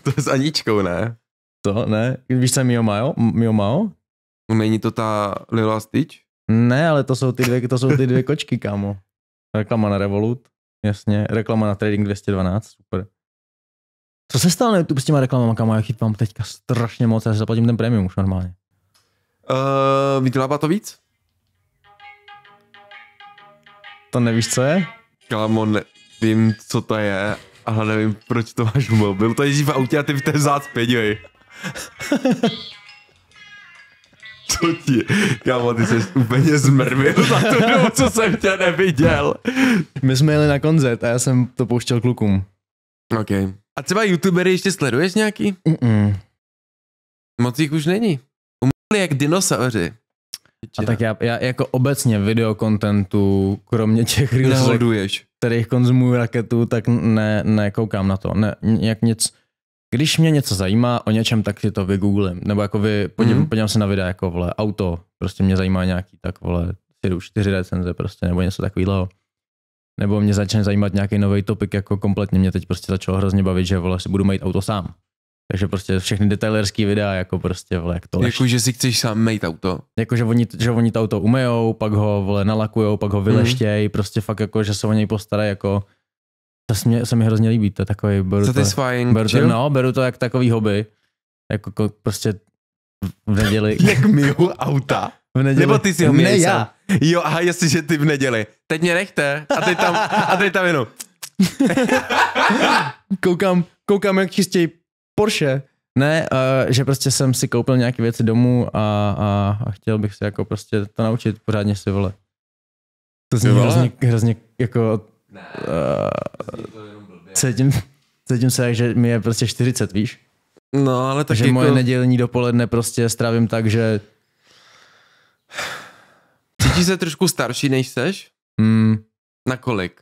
Speaker 2: to je s Aničkou, ne? To, ne? Víš, co je Mio Mao? Mio Mao? No není to ta Lila Stitch?
Speaker 1: Ne, ale to jsou ty dvě, to jsou ty dvě kočky, kámo.
Speaker 2: Reklama na Revolut, jasně.
Speaker 1: Reklama na Trading 212, super. Co se stalo na YouTube s těma reklamama, kámo? Já chytám teďka strašně moc, já si zaplatím ten premium už normálně.
Speaker 2: Uh, vydělává to víc? To nevíš, co je? Kámo, nevím, co to je, ale nevím, proč to máš v mobilu. To jezdí v autě a ty v té vzát zpěděj. Co ti? Kámo, ty jsi úplně zmrvil za tu dobu, co jsem tě neviděl.
Speaker 1: My jsme jeli na koncert a já jsem to pouštěl klukům.
Speaker 2: OK. A třeba youtubery ještě sleduješ nějaký? Mm-mm. Moc jich už není. Umrli jak dinosauři. A tak já,
Speaker 1: já jako obecně videokontentu, kromě těch reelsů, kterých konzumuju raketu, tak ne, nekoukám na to. Ne, jak nic. Když mě něco zajímá o něčem, tak si to vygooglím. Nebo jako vy, podívám, mm. podívám se na videa jako vole, auto, prostě mě zajímá nějaký tak vole, si jdu čtyři recenze prostě, nebo něco takového. Nebo mě začne zajímat nějaký nový topik, jako kompletně mě teď prostě začalo hrozně bavit, že vole, si budu mít auto sám. Takže prostě všechny detailerský videa, jako prostě, vole, jak to Jako, že si chceš sám mít auto. Jako, že oni, že oni to auto umejou, pak ho, vole, nalakujou, pak ho vyleštějí, mm. prostě fakt jako, že se o něj postarají, jako, to se, mě, se mi hrozně líbí, to je takový, beru Satisfying, to, beru to, no, beru to jak takový hobby, jako jako prostě v neděli. jak miju auta. V neděli. Nebo ty si ho Ne, já.
Speaker 2: Jo, aha, jestliže ty v neděli. Teď mě nechte. A teď tam, a teď tam jenom.
Speaker 1: koukám, koukám, jak čistěji Porsche. Ne, uh, že prostě jsem si koupil nějaké věci domů a, a, a chtěl bych se jako prostě to naučit pořádně si vole. To zní hrozně, hrozně jako... Ne, uh, cítím, cítím se, že mi je prostě 40, víš? No, ale tak Že jako... moje nedělní dopoledne prostě strávím tak, že...
Speaker 2: Cítíš se trošku starší, než seš? Mm. Na kolik?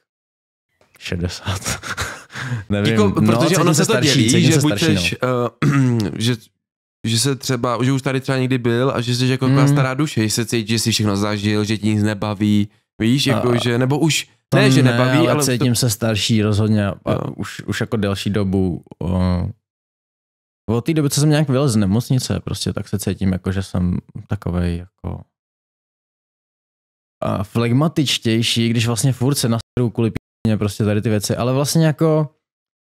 Speaker 1: 60.
Speaker 2: Nevím. Jako, no, protože no, ono se to starší, dělí, že buď starší, tež, no. uh, že že se třeba, že už tady třeba někdy byl a že jsi jako mm. stará duše, že se cítí, že jsi všechno zažil, že ti nic nebaví, víš, jako, a, že, nebo už, ne, ne že nebaví, ne, ale, ale
Speaker 1: cítím to... se starší rozhodně a už, už jako delší dobu. Uh, Od té doby, co jsem nějak vylez z nemocnice, prostě tak se cítím, jako, že jsem takovej jako a flegmatičtější, když vlastně furt se nastaru kvůli prostě tady ty věci, ale vlastně jako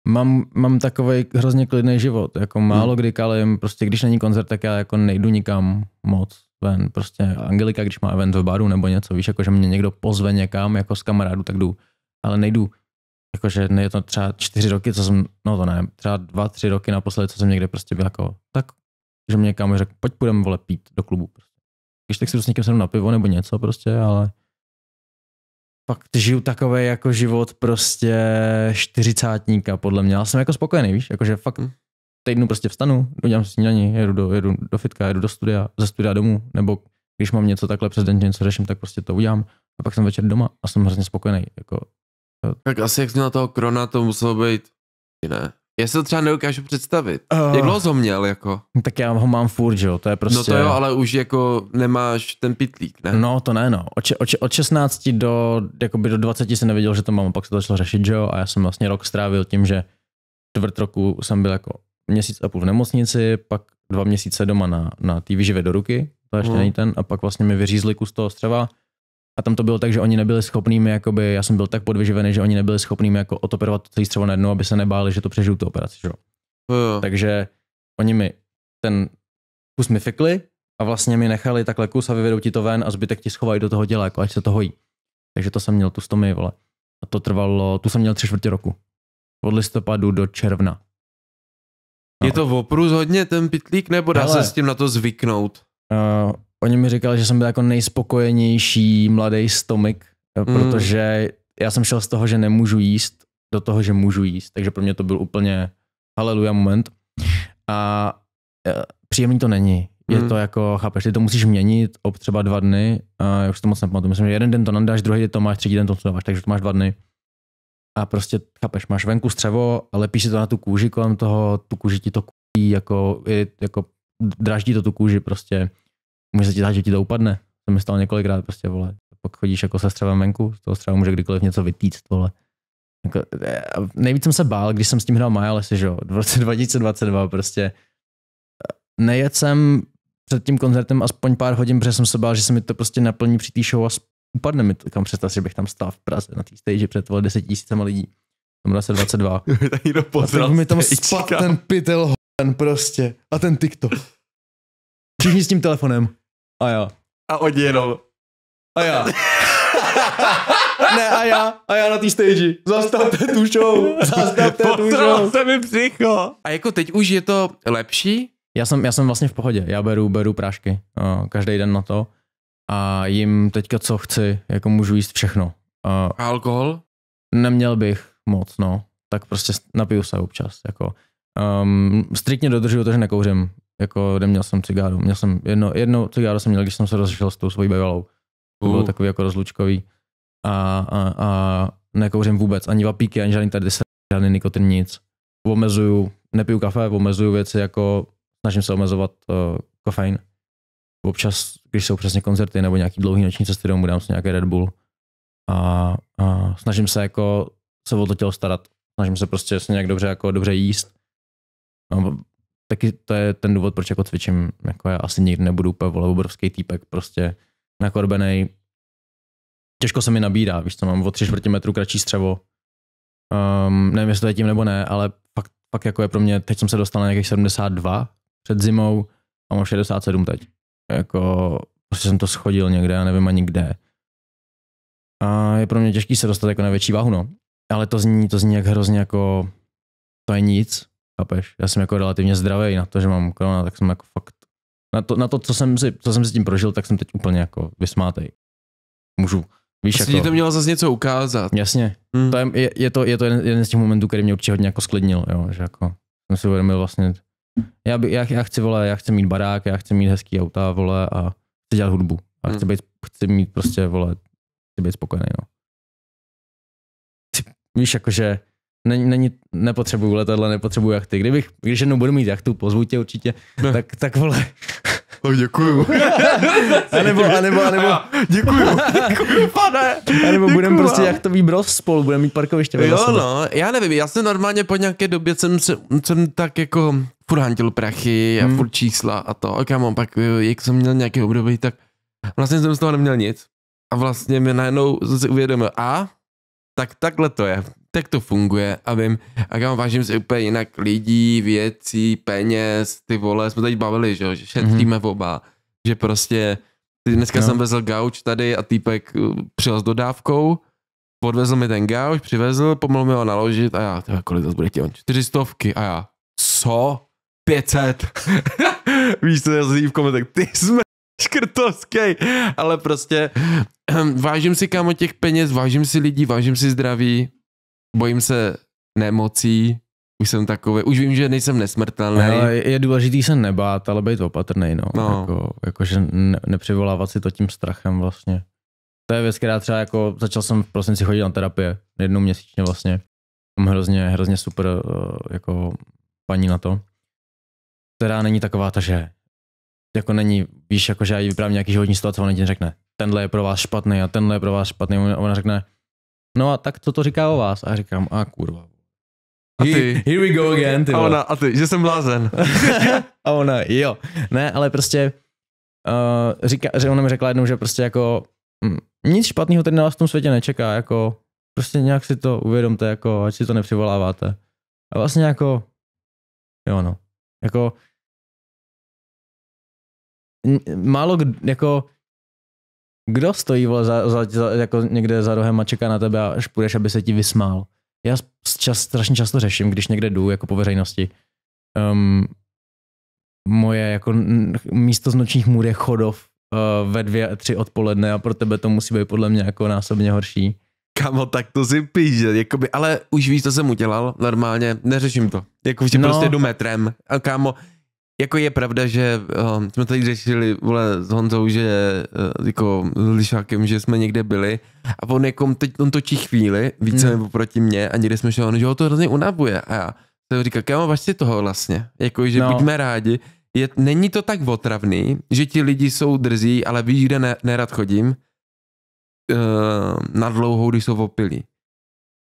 Speaker 1: mám, mám takový hrozně klidný život, jako málo hmm. kdy kalím, prostě když není koncert, tak já jako nejdu nikam moc ven, prostě Angelika, když má event v baru nebo něco, víš, jako že mě někdo pozve někam, jako s kamarádu, tak jdu, ale nejdu, jakože je to třeba čtyři roky, co jsem, no to ne, třeba dva, tři roky naposledy, co jsem někde prostě byl jako, tak, že mě kámo řekl, pojď půjdeme vole pít do klubu. Prostě. Když tak si prostě někam někým sednu na pivo nebo něco prostě, ale fakt žiju takový jako život prostě čtyřicátníka, podle mě. Já jsem jako spokojený, víš, jakože fakt hmm. týdnu prostě vstanu, udělám snídaní, jedu do, jedu do fitka, jedu do studia, ze studia domů, nebo když mám něco takhle přes den, něco řeším, tak prostě to udělám a pak jsem večer doma a jsem hrozně spokojený. Jako, eh.
Speaker 2: tak asi jak jsi měl toho krona, to muselo být jiné. Já se to třeba neukážu představit. Uh, Jak dlouho měl, jako?
Speaker 1: No tak já ho mám furt, že jo, to je prostě... No to prostě- jo, ale
Speaker 2: už jako nemáš ten pitlík, ne? No
Speaker 1: to ne, no. Od, od, od 16 do, jakoby do 20 jsem nevěděl, že to mám, a pak se to začalo řešit, že jo, a já jsem vlastně rok strávil tím, že čtvrt roku jsem byl jako měsíc a půl v nemocnici, pak dva měsíce doma na, na té výživě do ruky, to ještě hmm. není ten, a pak vlastně mi vyřízli kus toho střeva, a tam to bylo tak, že oni nebyli schopní, jakoby, já jsem byl tak podvyživený, že oni nebyli schopní jako otoperovat celý střevo najednou, aby se nebáli, že to přežiju tu operaci. Že? Uh. Takže oni mi ten kus mi fikli a vlastně mi nechali takhle kus a vyvedou ti to ven a zbytek ti schovají do toho děla, jako až se to hojí. Takže to jsem měl tu stomy, vole. A to trvalo, tu jsem měl tři čtvrtě roku. Od listopadu do června.
Speaker 2: No. Je to opruz hodně ten pitlík, nebo dá Hele, se s tím na to zvyknout?
Speaker 1: Uh, Oni mi říkali, že jsem byl jako nejspokojenější mladý stomik, mm. protože já jsem šel z toho, že nemůžu jíst, do toho, že můžu jíst. Takže pro mě to byl úplně haleluja moment. A e, příjemný to není. Je mm. to jako, chápeš, ty to musíš měnit ob třeba dva dny, a už to moc nepamatuju. Myslím, že jeden den to nandáš, druhý den to máš, třetí den to dáváš, takže to máš dva dny. A prostě, chápeš, máš venku střevo a lepíš si to na tu kůži kolem toho, tu kůži ti to kůží, jako, jako draždí to tu kůži prostě. Může se ti dát, že ti to upadne. To mi stalo několikrát prostě, vole. Pak chodíš jako se střevem venku, z toho střeva může kdykoliv něco vytýct, vole. Jako, eh, nejvíc jsem se bál, když jsem s tím hrál Milesy, že jo, v roce 2022 prostě. Eh, nejet jsem před tím koncertem aspoň pár hodin, protože jsem se bál, že se mi to prostě naplní při té show a upadne mi to, kam představ, že bych tam stál v Praze na té stage před 10 tisícema lidí. Tam roce 22. a
Speaker 2: teď mi tam spadl ten
Speaker 1: pytel ten prostě. A ten TikTok. Všichni s tím telefonem. A jo. A oni jenom.
Speaker 2: A já. ne, a já, a já na té stage. Zastavte tu show, zastavte tu show. se mi psycho. A jako teď už je to lepší?
Speaker 1: Já jsem, já jsem vlastně v pohodě, já beru, beru prášky no, každý den na to a jim teďka co chci, jako můžu jíst všechno. Uh, a alkohol? Neměl bych moc, no. Tak prostě napiju se občas, jako. Um, striktně dodržuju to, že nekouřím jako neměl jsem cigáru, měl jsem jedno, jedno cigáru jsem měl, když jsem se rozešel s tou svojí bývalou. To uh. bylo takový jako rozlučkový. A, a, a nekouřím vůbec, ani vapíky, ani žádný tady žádný nikotin, nic. Omezuju, nepiju kafe, omezuju věci jako, snažím se omezovat uh, kofein. Občas, když jsou přesně koncerty nebo nějaký dlouhý noční cesty domů, dám si nějaký Red Bull. A, a snažím se jako se o to tělo starat. Snažím se prostě se nějak dobře, jako dobře jíst. No, taky to je ten důvod, proč jako cvičím. Jako já asi nikdy nebudu úplně vole obrovský týpek, prostě nakorbený. Těžko se mi nabírá, víš co, mám o tři čtvrtě metru kratší střevo. Um, nevím, jestli to je tím nebo ne, ale pak, pak jako je pro mě, teď jsem se dostal na nějakých 72 před zimou a mám 67 teď. Jako, prostě jsem to schodil někde, já nevím ani kde. A je pro mě těžký se dostat jako na větší váhu, no. Ale to zní, to zní jak hrozně jako, to je nic, Chápeš? Já jsem jako relativně zdravý na to, že mám korona, tak jsem jako fakt na to, na to co, jsem si, co jsem si tím prožil, tak jsem teď úplně jako vysmátej. Můžu. Víš, Asi jako,
Speaker 2: to mělo zase něco ukázat. Jasně. Hmm. To je, je, to, je to
Speaker 1: jeden, jeden, z těch momentů, který mě určitě hodně jako sklidnil, jo, že jako jsem si uvědomil vlastně, já, by, já, já, chci, vole, já chci mít barák, já chci mít hezký auta, vole, a chci dělat hudbu. A hmm. chci, být, chci
Speaker 2: mít prostě, vole, chci být spokojený, no.
Speaker 1: Víš, jakože není, není, nepotřebuju letadla, nepotřebuju jachty. Kdybych, když jednou budu mít jachtu, pozvu tě určitě, ne. tak, tak vole. Tak děkuju. a nebo, a nebo, a nebo.
Speaker 2: Děkuju. děkuju, pane. A nebo budeme prostě
Speaker 1: jachtový bros spolu, budeme mít parkoviště. Jo, sebe.
Speaker 2: no, já nevím, já jsem normálně po nějaké době jsem, se, jsem tak jako furt hantil prachy a hmm. furt čísla a to. A kámo, pak eh, jak jsem měl nějaké období, tak vlastně jsem z toho neměl nic. A vlastně mi najednou jsem si uvědomil, a tak takhle to je tak to funguje a vím, a já vážím si úplně jinak lidí, věcí, peněz, ty vole, jsme teď bavili, že, že šetříme mm-hmm. oba, že prostě dneska no. jsem vezl gauč tady a týpek uh, přijel s dodávkou, podvezl mi ten gauč, přivezl, pomohl mi ho naložit a já, teda kolik to bude tě on, čtyři stovky a já, co? 500. Víš, co já jsem v komentech, ty jsme škrtovský, ale prostě vážím si kámo těch peněz, vážím si lidí, vážím si zdraví bojím se nemocí, už jsem takový, už vím, že nejsem nesmrtelný. Ale je důležitý
Speaker 1: se nebát, ale být opatrný, no. no. Jako, jakože ne, nepřivolávat si to tím strachem vlastně. To je věc, která třeba jako, začal jsem v prosinci chodit na terapie, jednou měsíčně vlastně. Mám hrozně, hrozně super eh, jako paní na to, která není taková ta, že jako není, víš, jako že já jí vyprávím nějaký životní situace, ona ti řekne, tenhle je pro vás špatný a tenhle je pro vás špatný, ona řekne, no a tak co to říká o vás? A říkám, a kurva.
Speaker 2: A ty. Here we go again, ty A ona, a ty, že jsem blázen.
Speaker 1: a ona, jo. Ne, ale prostě, uh, říká, že ona mi řekla jednou, že prostě jako mm, nic špatného tady na vás v tom světě nečeká, jako prostě nějak si to uvědomte, jako ať
Speaker 2: si to nepřivoláváte. A vlastně jako, jo no, jako málo, jako kdo
Speaker 1: stojí vole, za, za, za, jako někde za rohem a čeká na tebe, až půjdeš, aby se ti vysmál? Já čas, strašně často řeším, když někde jdu, jako po veřejnosti. Um, moje jako místo z nočních můr je chodov uh, ve dvě, tři odpoledne a pro tebe to musí být podle mě jako násobně horší.
Speaker 2: Kamo, tak to si píže, jakoby, ale už víš, co jsem udělal, normálně, neřeším to. Jako, že no. prostě jdu metrem, a kámo, jako je pravda, že uh, jsme tady řešili vole, s Honzou, že uh, jako s Lišákem, že jsme někde byli a on, jako, teď, on točí chvíli, více hmm. nebo proti mě a někde jsme šli, on, že ho to hrozně unavuje a já jsem říkal, kámo, važ si toho vlastně, jako, že no. buďme rádi, je, není to tak otravný, že ti lidi jsou drzí, ale víš, kde ne, nerad chodím, uh, na dlouhou, když jsou opilí.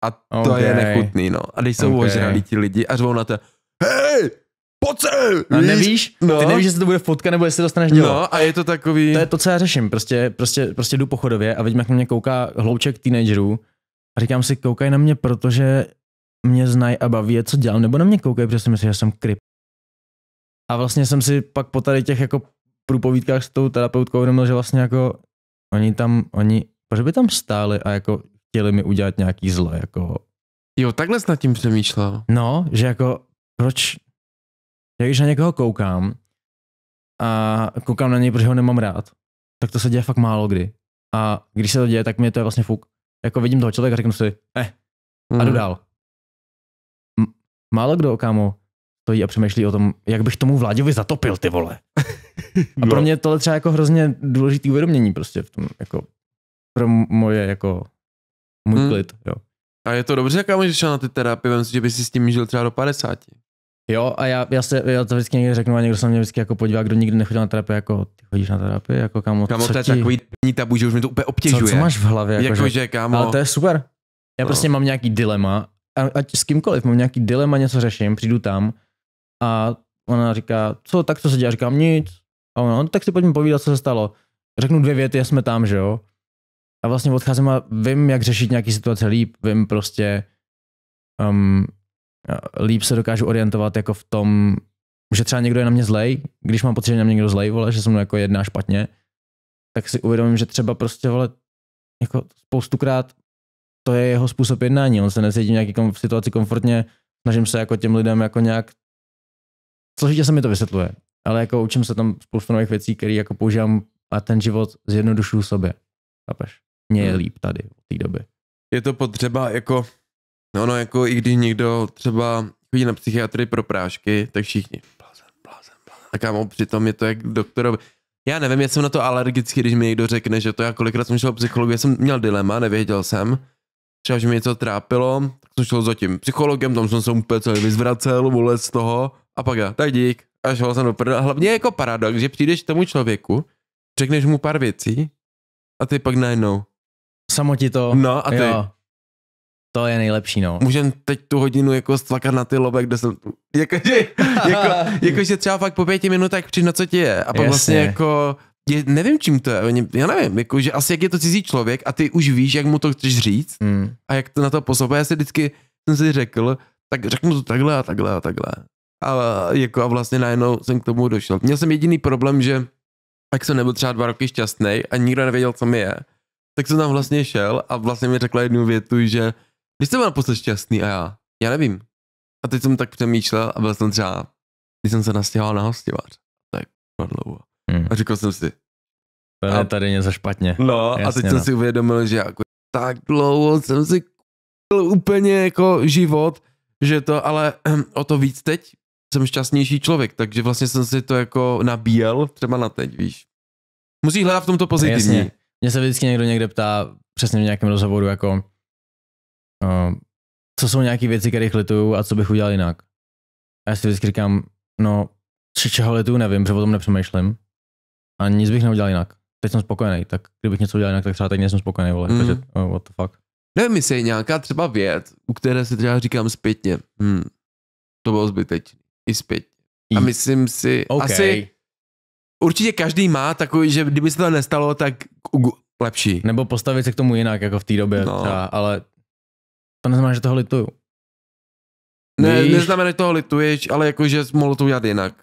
Speaker 2: A to okay. je nechutný, no. A když jsou okay. ožralí ti lidi a řvou na to, hej,
Speaker 1: poce! A no, nevíš, no. ty nevíš, jestli to bude fotka, nebo jestli dostaneš dělo. No a je to takový... To je to, co já řeším, prostě, prostě, prostě jdu pochodově a vidím, jak na mě kouká hlouček teenagerů a říkám si, koukaj na mě, protože mě znají a baví je, co dělám, nebo na mě koukají, protože si myslí, že jsem kryp. A vlastně jsem si pak po tady těch jako průpovídkách s tou terapeutkou uvědomil, že vlastně jako oni tam, oni, proč by tam stáli a jako chtěli mi udělat nějaký zlo, jako... Jo, takhle jsi nad tím přemýšlel. No, že jako, proč já když na někoho koukám a koukám na něj, protože ho nemám rád, tak to se děje fakt málo kdy. A když se to děje, tak mi to je vlastně fuk. Jako vidím toho člověka a řeknu si, eh, a jdu mhm. dál. M- málo kdo, kámo, stojí a přemýšlí o tom, jak bych tomu Vláďovi
Speaker 2: zatopil, ty vole.
Speaker 1: A pro no. mě tohle třeba jako hrozně důležitý uvědomění prostě v tom, jako pro moje, jako můj hmm. klid, jo.
Speaker 2: A je to dobře, kámo, že šel na ty terapie, vem si, že by si s tím žil třeba do 50. Jo, a já,
Speaker 1: já, se, já to vždycky někdy řeknu a někdo se mě vždycky jako podívá, kdo nikdy nechodil na terapii, jako ty chodíš na terapii, jako kámo, Kámo, to je ti... takový tabu, že už mi to úplně obtěžuje. Co, co máš v hlavě? Jako, jako že, kámo... Ale to je super. Já no. prostě mám nějaký dilema, ať s kýmkoliv, mám nějaký dilema, něco řeším, přijdu tam a ona říká, co, tak co se děje? říkám, nic. A ona, no, tak si pojďme povídat, co se stalo. Řeknu dvě věty já jsme tam, že jo? A vlastně odcházím a vím, jak řešit nějaký situace líp, vím prostě, um, líp se dokážu orientovat jako v tom, že třeba někdo je na mě zlej, když mám pocit, že na mě někdo zlej, vole, že se mnou jako jedná špatně, tak si uvědomím, že třeba prostě, vole, jako spoustukrát to je jeho způsob jednání, on se necítí nějaký kom- v situaci komfortně, snažím se jako těm lidem jako nějak, složitě se mi to vysvětluje, ale jako učím se tam spoustu nových věcí, které jako používám a ten život zjednodušuju sobě, chápeš? Mně je hmm. líp tady v té době.
Speaker 2: Je to potřeba jako No, no, jako i když někdo třeba chodí na psychiatry pro prášky, tak všichni. Blázen, blázen, blázen. A kámo, přitom je to jak doktorovi. Já nevím, já jsem na to alergický, když mi někdo řekne, že to já kolikrát jsem šel psychologu, já jsem měl dilema, nevěděl jsem. Třeba, že mě něco trápilo, tak jsem šel za tím psychologem, tam jsem se úplně celý vyzvracel, vole z toho. A pak já, tak dík. A šel jsem do prdele. Hlavně je jako paradox, že přijdeš k tomu člověku, řekneš mu pár věcí a ty pak najednou. Samo ti to. No a ty. Jo. To je nejlepší, no. Můžem teď tu hodinu jako stvakat na ty lobe, kde jsem... Jakože, jako, jako, jako, že třeba fakt po pěti minutách přijde, no, co ti je. A pak Jasně. vlastně jako... Je, nevím, čím to je. Já nevím, jako, že asi jak je to cizí člověk a ty už víš, jak mu to chceš říct hmm. a jak to na to působí. Já si vždycky jsem si řekl, tak řeknu to takhle a takhle a takhle. A, jako, a vlastně najednou jsem k tomu došel. Měl jsem jediný problém, že jak jsem nebyl třeba dva roky šťastný a nikdo nevěděl, co mi je, tak jsem tam vlastně šel a vlastně mi řekla jednu větu, že Kdy jste byl naposled šťastný a já? Já nevím. A teď jsem tak přemýšlel a byl jsem třeba, když jsem se nastěhoval na hostivař. Tak dlouho.
Speaker 1: Hmm. A říkal jsem si. To je tady něco
Speaker 2: špatně. No Jasně, a teď no. jsem si uvědomil, že jako tak dlouho jsem si úplně jako život, že to ale o to víc teď jsem šťastnější člověk, takže vlastně jsem si to jako nabíjel třeba na teď, víš. Musíš hledat v tomto pozitivní. Jasně. Mě se vždycky
Speaker 1: někdo někde ptá, přesně v nějakém rozhovoru, jako co jsou nějaké věci, které lituju a co bych udělal jinak. A já si vždycky říkám, no, či čeho lituju, nevím, protože o tom nepřemýšlím. A nic bych neudělal jinak. Teď jsem spokojený, tak kdybych něco udělal jinak, tak třeba teď nejsem spokojený, vole, mm. takže oh, what the fuck.
Speaker 2: Nevím, jestli je nějaká třeba věc, u které si třeba říkám zpětně, hmm, to bylo zbytečné. I zpětně. A myslím si, okay. asi určitě každý má takový, že kdyby se to nestalo, tak lepší. Nebo postavit se k tomu jinak, jako v té době no. třeba, ale
Speaker 1: to neznamená, že toho lituju.
Speaker 2: Ne, Víš? neznamená, že toho lituješ, ale jakože jsi mohl to udělat jinak.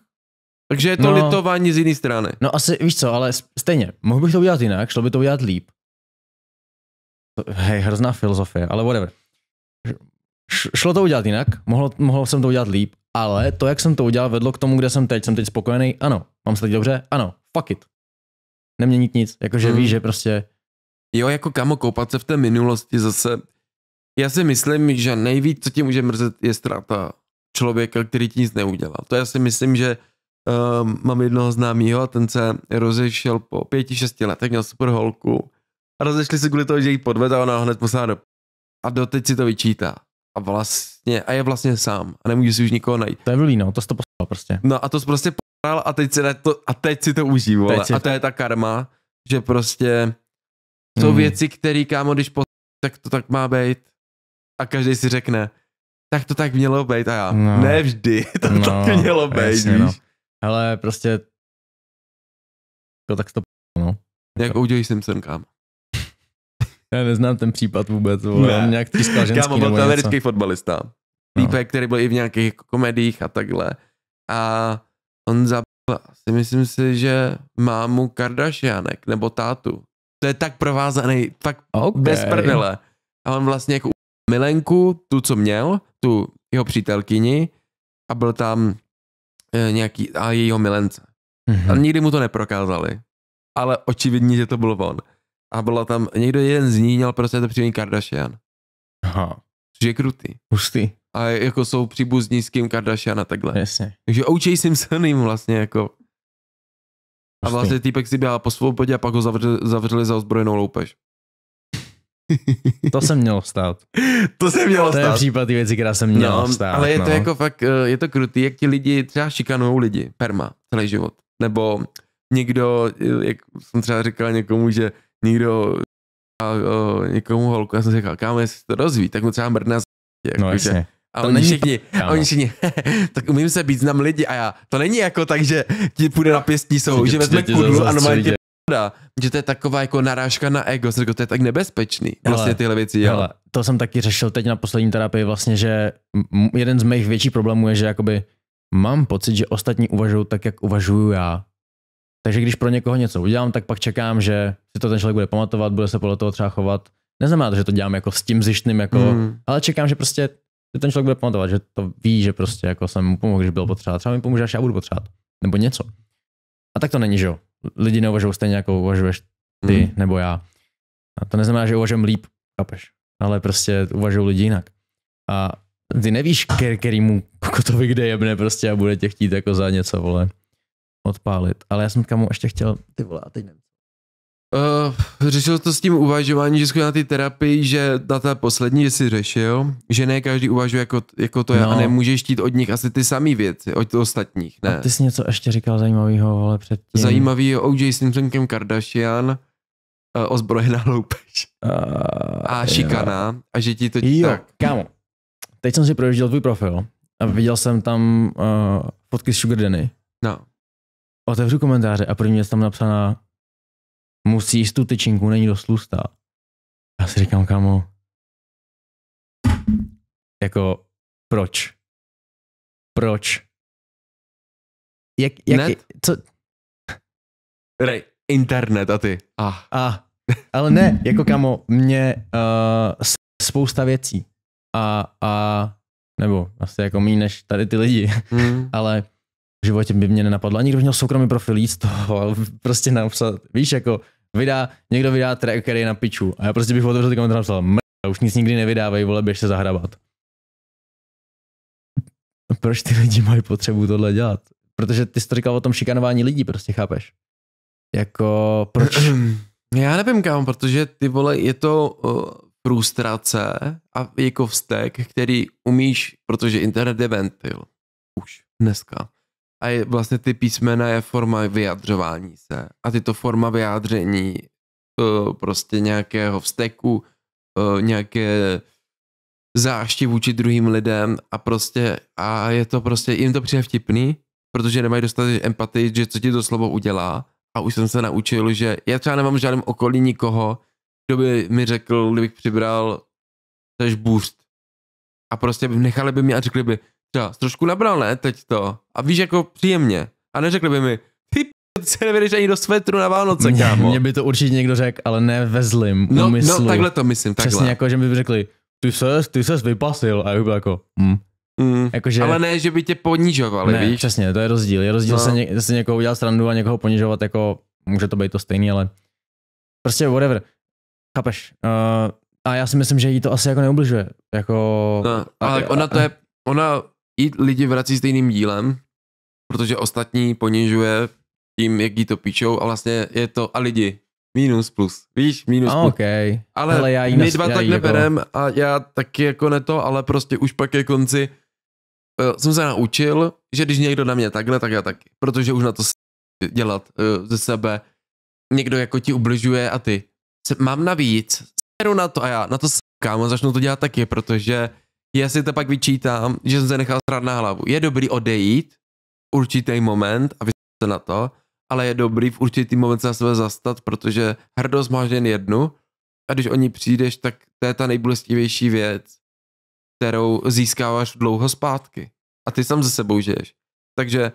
Speaker 2: Takže je to no, litování z jiné strany.
Speaker 1: No asi, víš co, ale stejně, mohl bych to udělat jinak, šlo by to udělat líp. Hej, hrozná filozofie, ale whatever. Š- šlo to udělat jinak, mohl, mohl jsem to udělat líp, ale to, jak jsem to udělal, vedlo k tomu, kde jsem teď. Jsem teď spokojený, ano. Mám se teď dobře, ano. Fuck it. Neměnit nic, jakože hmm. víš, že prostě...
Speaker 2: Jo, jako kamo, koupat se v té minulosti zase já si myslím, že nejvíc, co ti může mrzet, je ztráta člověka, který ti nic neudělal. To já si myslím, že um, mám jednoho známého a ten se rozešel po pěti, šesti letech, měl super holku a rozešli se kvůli toho, že jí podvedl a ona ho hned poslala do... A doteď si to vyčítá. A vlastně, a je vlastně sám a nemůže si už nikoho najít. To je vylí, no, to jsi to poslal prostě. No a to jsi prostě poslal a teď si, to, a teď si to užíval. Teď Si... A to je ta karma, že prostě hmm. jsou hmm. věci, které kámo, když poslal, tak to tak má být a každý si řekne, tak to tak mělo být a já, no. ne vždy, to no, tak mělo být, víš. No. Ale prostě, to tak to no. Jak jsem Simpson, kámo.
Speaker 1: Já neznám ten případ vůbec, vole, ne. nějak třískal ženský Kámo, byl to americký
Speaker 2: fotbalista. No. Týpek, no. který byl i v nějakých jako komediích a takhle. A on za si myslím si, že mámu Kardashianek, nebo tátu. To je tak provázaný, tak okay. bez prdele. A on vlastně jako milenku, tu, co měl, tu jeho přítelkyni a byl tam e, nějaký, a jejího milence. Mm-hmm. A mhm. nikdy mu to neprokázali, ale očividně, že to byl on. A byla tam, někdo jeden z ní měl prostě to příjmení Kardashian. Aha. Což je krutý. Hustý. A jako jsou příbuzní s Kim Kardashian a takhle. Jasně. Takže O.J. Simpson jim vlastně jako a vlastně týpek si běhá po svobodě a pak ho zavřeli, zavřeli za ozbrojenou loupež.
Speaker 1: to se mělo stát.
Speaker 2: To se mělo stát. To je případ ty věci,
Speaker 1: která se měla no, stát. Ale je no. to jako
Speaker 2: fakt, eh, je to krutý, jak ti lidi třeba šikanují lidi, perma, celý život. Nebo někdo, eh, jak jsem třeba říkal někomu, že někdo a, o, někomu holku, já jsem říkal, kámo, jestli to rozví, tak mu třeba mrdne Jako, no jasně. a to oni všichni, a oni všichni, tak umím se být, znám lidi a já, to není jako tak, že ti půjde na pěstní jsou, že vezme kudlu a normálně tě pravda, že to je taková jako narážka na ego, jsem řekl, to je tak nebezpečný, vlastně tyhle věci jo.
Speaker 1: to jsem taky řešil teď na poslední terapii vlastně, že jeden z mých větších problémů je, že jakoby mám pocit, že ostatní uvažují tak, jak uvažuju já. Takže když pro někoho něco udělám, tak pak čekám, že si to ten člověk bude pamatovat, bude se podle toho třeba chovat. Neznamená to, že to dělám jako s tím zjištným, jako, mm. ale čekám, že prostě že ten člověk bude pamatovat, že to ví, že prostě jako jsem mu pomohl, když byl potřeba. Třeba mi pomůže, až já budu potřebovat. Nebo něco. A tak to není, že jo? lidi neuvažují stejně, jako uvažuješ ty mm. nebo já. A to neznamená, že uvažujem líp, kapeš. Ale prostě uvažují lidi jinak. A ty nevíš, který, mu kokotovi kde jebne prostě a bude tě chtít jako za něco, vole, odpálit. Ale já jsem kamu ještě chtěl, ty vole, a teď nevím,
Speaker 2: Uh, řešil to s tím uvažování, že na ty terapii, že na té poslední, jsi řešil, že ne každý uvažuje jako, jako to no. já a nemůžeš chtít od nich asi ty samý věci, od ostatních. Ne. A
Speaker 1: ty jsi něco ještě říkal zajímavého, ale předtím. Zajímavý
Speaker 2: je O.J. Simpson, Kim Kardashian, uh, ozbrojená loupež uh, a šikana jo. a že ti to... Jo, tak.
Speaker 1: kámo, teď jsem si projížděl tvůj profil a viděl jsem tam uh, fotky z Sugar Danny. No. Otevřu komentáře a první je tam napsaná musí jíst tu tyčinku, není dost tlustá. Já si říkám, kamo, jako
Speaker 2: proč? Proč? Jak, jak, Net? co? Rej, internet a ty. Ah. ah. Ale
Speaker 1: ne, jako kamo, mě uh, spousta věcí a, a nebo asi jako méně než tady ty lidi, mm. ale v životě by mě nenapadlo. A nikdo měl soukromý profil jít z toho, prostě napsat, víš, jako vydá, někdo vydá track, který je na piču. A já prostě bych otevřel ty komentáře napsal, mrda, už nic nikdy nevydávej, vole, běž se zahrabat. No proč ty lidi mají potřebu tohle dělat? Protože ty jsi to říkal o tom šikanování lidí, prostě chápeš? Jako, proč?
Speaker 2: Já nevím, kam, protože ty vole, je to uh, frustrace a jako vztek, který umíš, protože internet je ventil. Už dneska a je, vlastně ty písmena je forma vyjadřování se. A tyto forma vyjádření e, prostě nějakého vzteku, e, nějaké zášti vůči druhým lidem a prostě a je to prostě, jim to přijde vtipný, protože nemají dostatek empatii, že co ti to slovo udělá a už jsem se naučil, že já třeba nemám žádném okolí nikoho, kdo by mi řekl, kdybych přibral tež bůst a prostě nechali by mě a řekli by, třeba trošku nabral, ne, teď to. A víš, jako příjemně. A neřekli by mi, ty p- se nevědeš ani do svetru na Vánoce, mě, kámo. Mě by to určitě někdo řekl, ale ne ve zlým no, umyslu. No, takhle to myslím, takhle. Přesně jako,
Speaker 1: že by řekli, ty ses, ty ses vypasil. A já bych byl jako, hm, Mm. Jako, že... Ale
Speaker 2: ne, že by tě ponižovali, ne, víš?
Speaker 1: přesně, to je rozdíl. Je rozdíl no. se, ně, se někoho udělat srandu a někoho ponižovat, jako může to být to stejný, ale prostě whatever. Chápeš? Uh, a já si myslím, že jí to asi jako neubližuje. Jako... No, ale a, ona to je,
Speaker 2: ona i lidi vrací stejným dílem, protože ostatní ponižuje tím, jak jí to píčou a vlastně je to a lidi. Minus plus, víš, minus plus. Okay. Ale Hele, já my dva tak jako- neberem jako... a já taky jako ne to, ale prostě už pak je konci uh, jsem se naučil, že když někdo na mě takhle, tak já taky. Protože už na to dělat uh, ze sebe. Někdo jako ti ubližuje a ty. Se, mám navíc, seru na to a já na to kámo, začnu to dělat taky, protože já si to pak vyčítám, že jsem se nechal strát na hlavu. Je dobrý odejít určitý moment a se na to, ale je dobrý v určitý moment se na sebe zastat, protože hrdost máš jen jednu a když o ní přijdeš, tak to je ta nejbolestivější věc, kterou získáváš dlouho zpátky. A ty sám ze sebou žiješ. Takže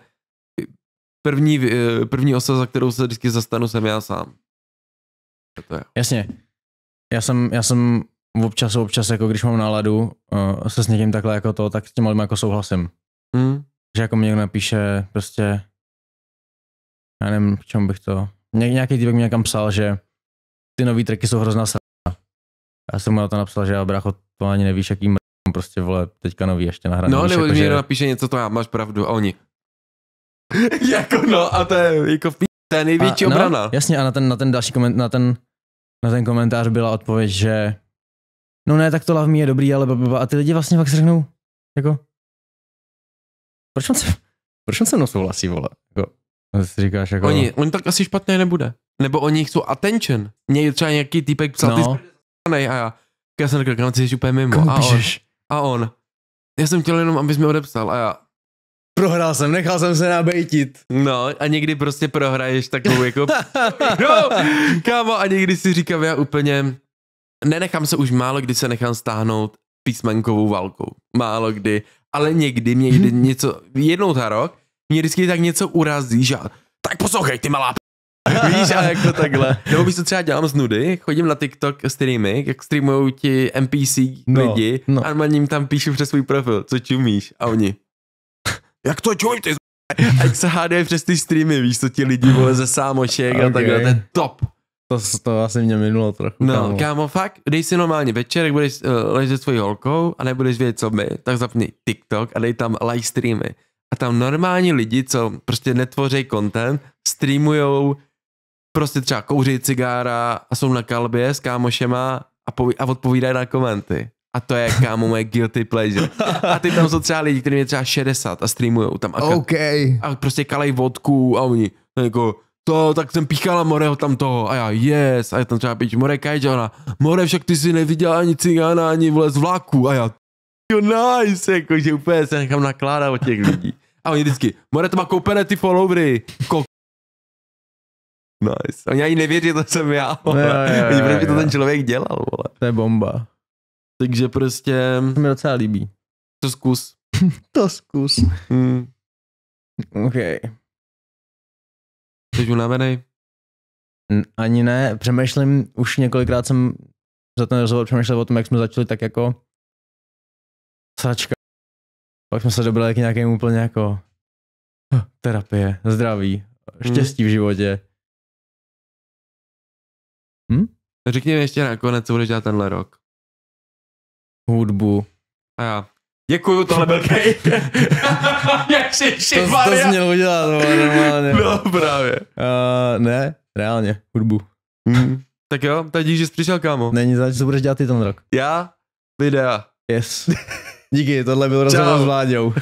Speaker 2: první, eh, první osa, za kterou se vždycky zastanu, jsem já sám. To je.
Speaker 1: Jasně. Já jsem, já jsem občas, občas, jako když mám náladu uh, se s někým takhle jako to, tak s těma lidmi jako souhlasím. Mm. Že jako mi někdo napíše prostě, já nevím, k čemu bych to, Ně, nějaký týpek mi někam psal, že ty nový tracky jsou hrozná srana. Já jsem mu na to napsal, že já bracho, to ani nevíš, jaký mr... prostě vole, teďka nový
Speaker 2: ještě nahraný. No, nebo jako, někdo že... napíše něco, to já máš pravdu, a oni. jako no, a to je jako p... to je největší a, no, obrana. No,
Speaker 1: jasně, a na ten, na ten další koment, na ten, na ten komentář byla odpověď, že no ne, tak to Love Me je dobrý, ale blablabla. A ty lidi vlastně fakt řeknou,
Speaker 2: jako, proč on se, proč on se mnou souhlasí, vole? Jako, no, si říkáš, jako... Oni, on tak asi špatné nebude. Nebo oni chcou attention. Mně třeba nějaký týpek psal, no. ty a já, já jsem řekl, kam jsi úplně mimo. a on, a on, já jsem chtěl jenom, abys mi odepsal a já, Prohrál jsem, nechal jsem se nabejtit. No a někdy prostě prohraješ takovou jako... no, kámo, a někdy si říkám já úplně, nenechám se už málo kdy se nechám stáhnout písmenkovou válkou. Málo kdy, ale někdy mě jde mhm. něco, jednou za rok, mě vždycky tak něco urazí, že tak poslouchej, ty malá p... Víš, a jako takhle. Nebo víš, to třeba dělám z nudy, chodím na TikTok streamy, jak streamují ti NPC no, lidi no. a na ním tam píšu přes svůj profil, co čumíš a oni. jak to čumíš, ty z... Ať se hádají přes ty streamy, víš, co ti lidi vole ze sámošek okay. a takhle, to je top. To, to asi mě minulo trochu. No, kámo, kámo fakt, dej si normálně večer, jak budeš uh, ležet s tvojí holkou a nebudeš vědět, co my, tak zapni TikTok a dej tam live streamy. A tam normální lidi, co prostě netvoří content, streamujou prostě třeba kouří cigára a jsou na kalbě s kámošema a, poví- a odpovídají na komenty. A to je, kámo, moje guilty pleasure. A ty tam jsou třeba lidi, kterým je třeba 60 a streamujou tam. A, ka- okay. a prostě kalej vodku a oni no jako to, tak jsem píchala Moreho tam toho a já, yes, a je tam třeba pět More kajče, ona, More, však ty si neviděl ani cigána, ani z vlaku a já, jo, nice, jako, že úplně se nechám nakládat od těch lidí. A oni vždycky, More, to má koupené ty followery, kok. Nice. Oni ani nevěří, to jsem já, vole. Jo, jo, jo, jo, to ten člověk dělal, vole. To je bomba. Takže prostě... To mi docela líbí. To zkus. to zkus. Mm. Okay. Jsi unavený?
Speaker 1: Ani ne, přemýšlím, už několikrát jsem za ten rozhovor přemýšlel o tom, jak jsme začali tak jako sračka. Pak jsme se dobrali k nějakému úplně jako terapie, zdraví, hmm.
Speaker 2: štěstí v životě. Hm? Řekni mi ještě nakonec, co budeš dělat tenhle rok. Hudbu. A já. Děkuju, tohle byl Jak si to, to jsi měl udělat, no, normálně. No,
Speaker 1: právě. Uh, ne, reálně, hudbu. Mm. Tak jo, tak díky, že jsi přišel, kámo. Není zač, co budeš dělat ty ten rok.
Speaker 2: Já? Videa. Yes. Díky, tohle byl rozhovor s Vláďou.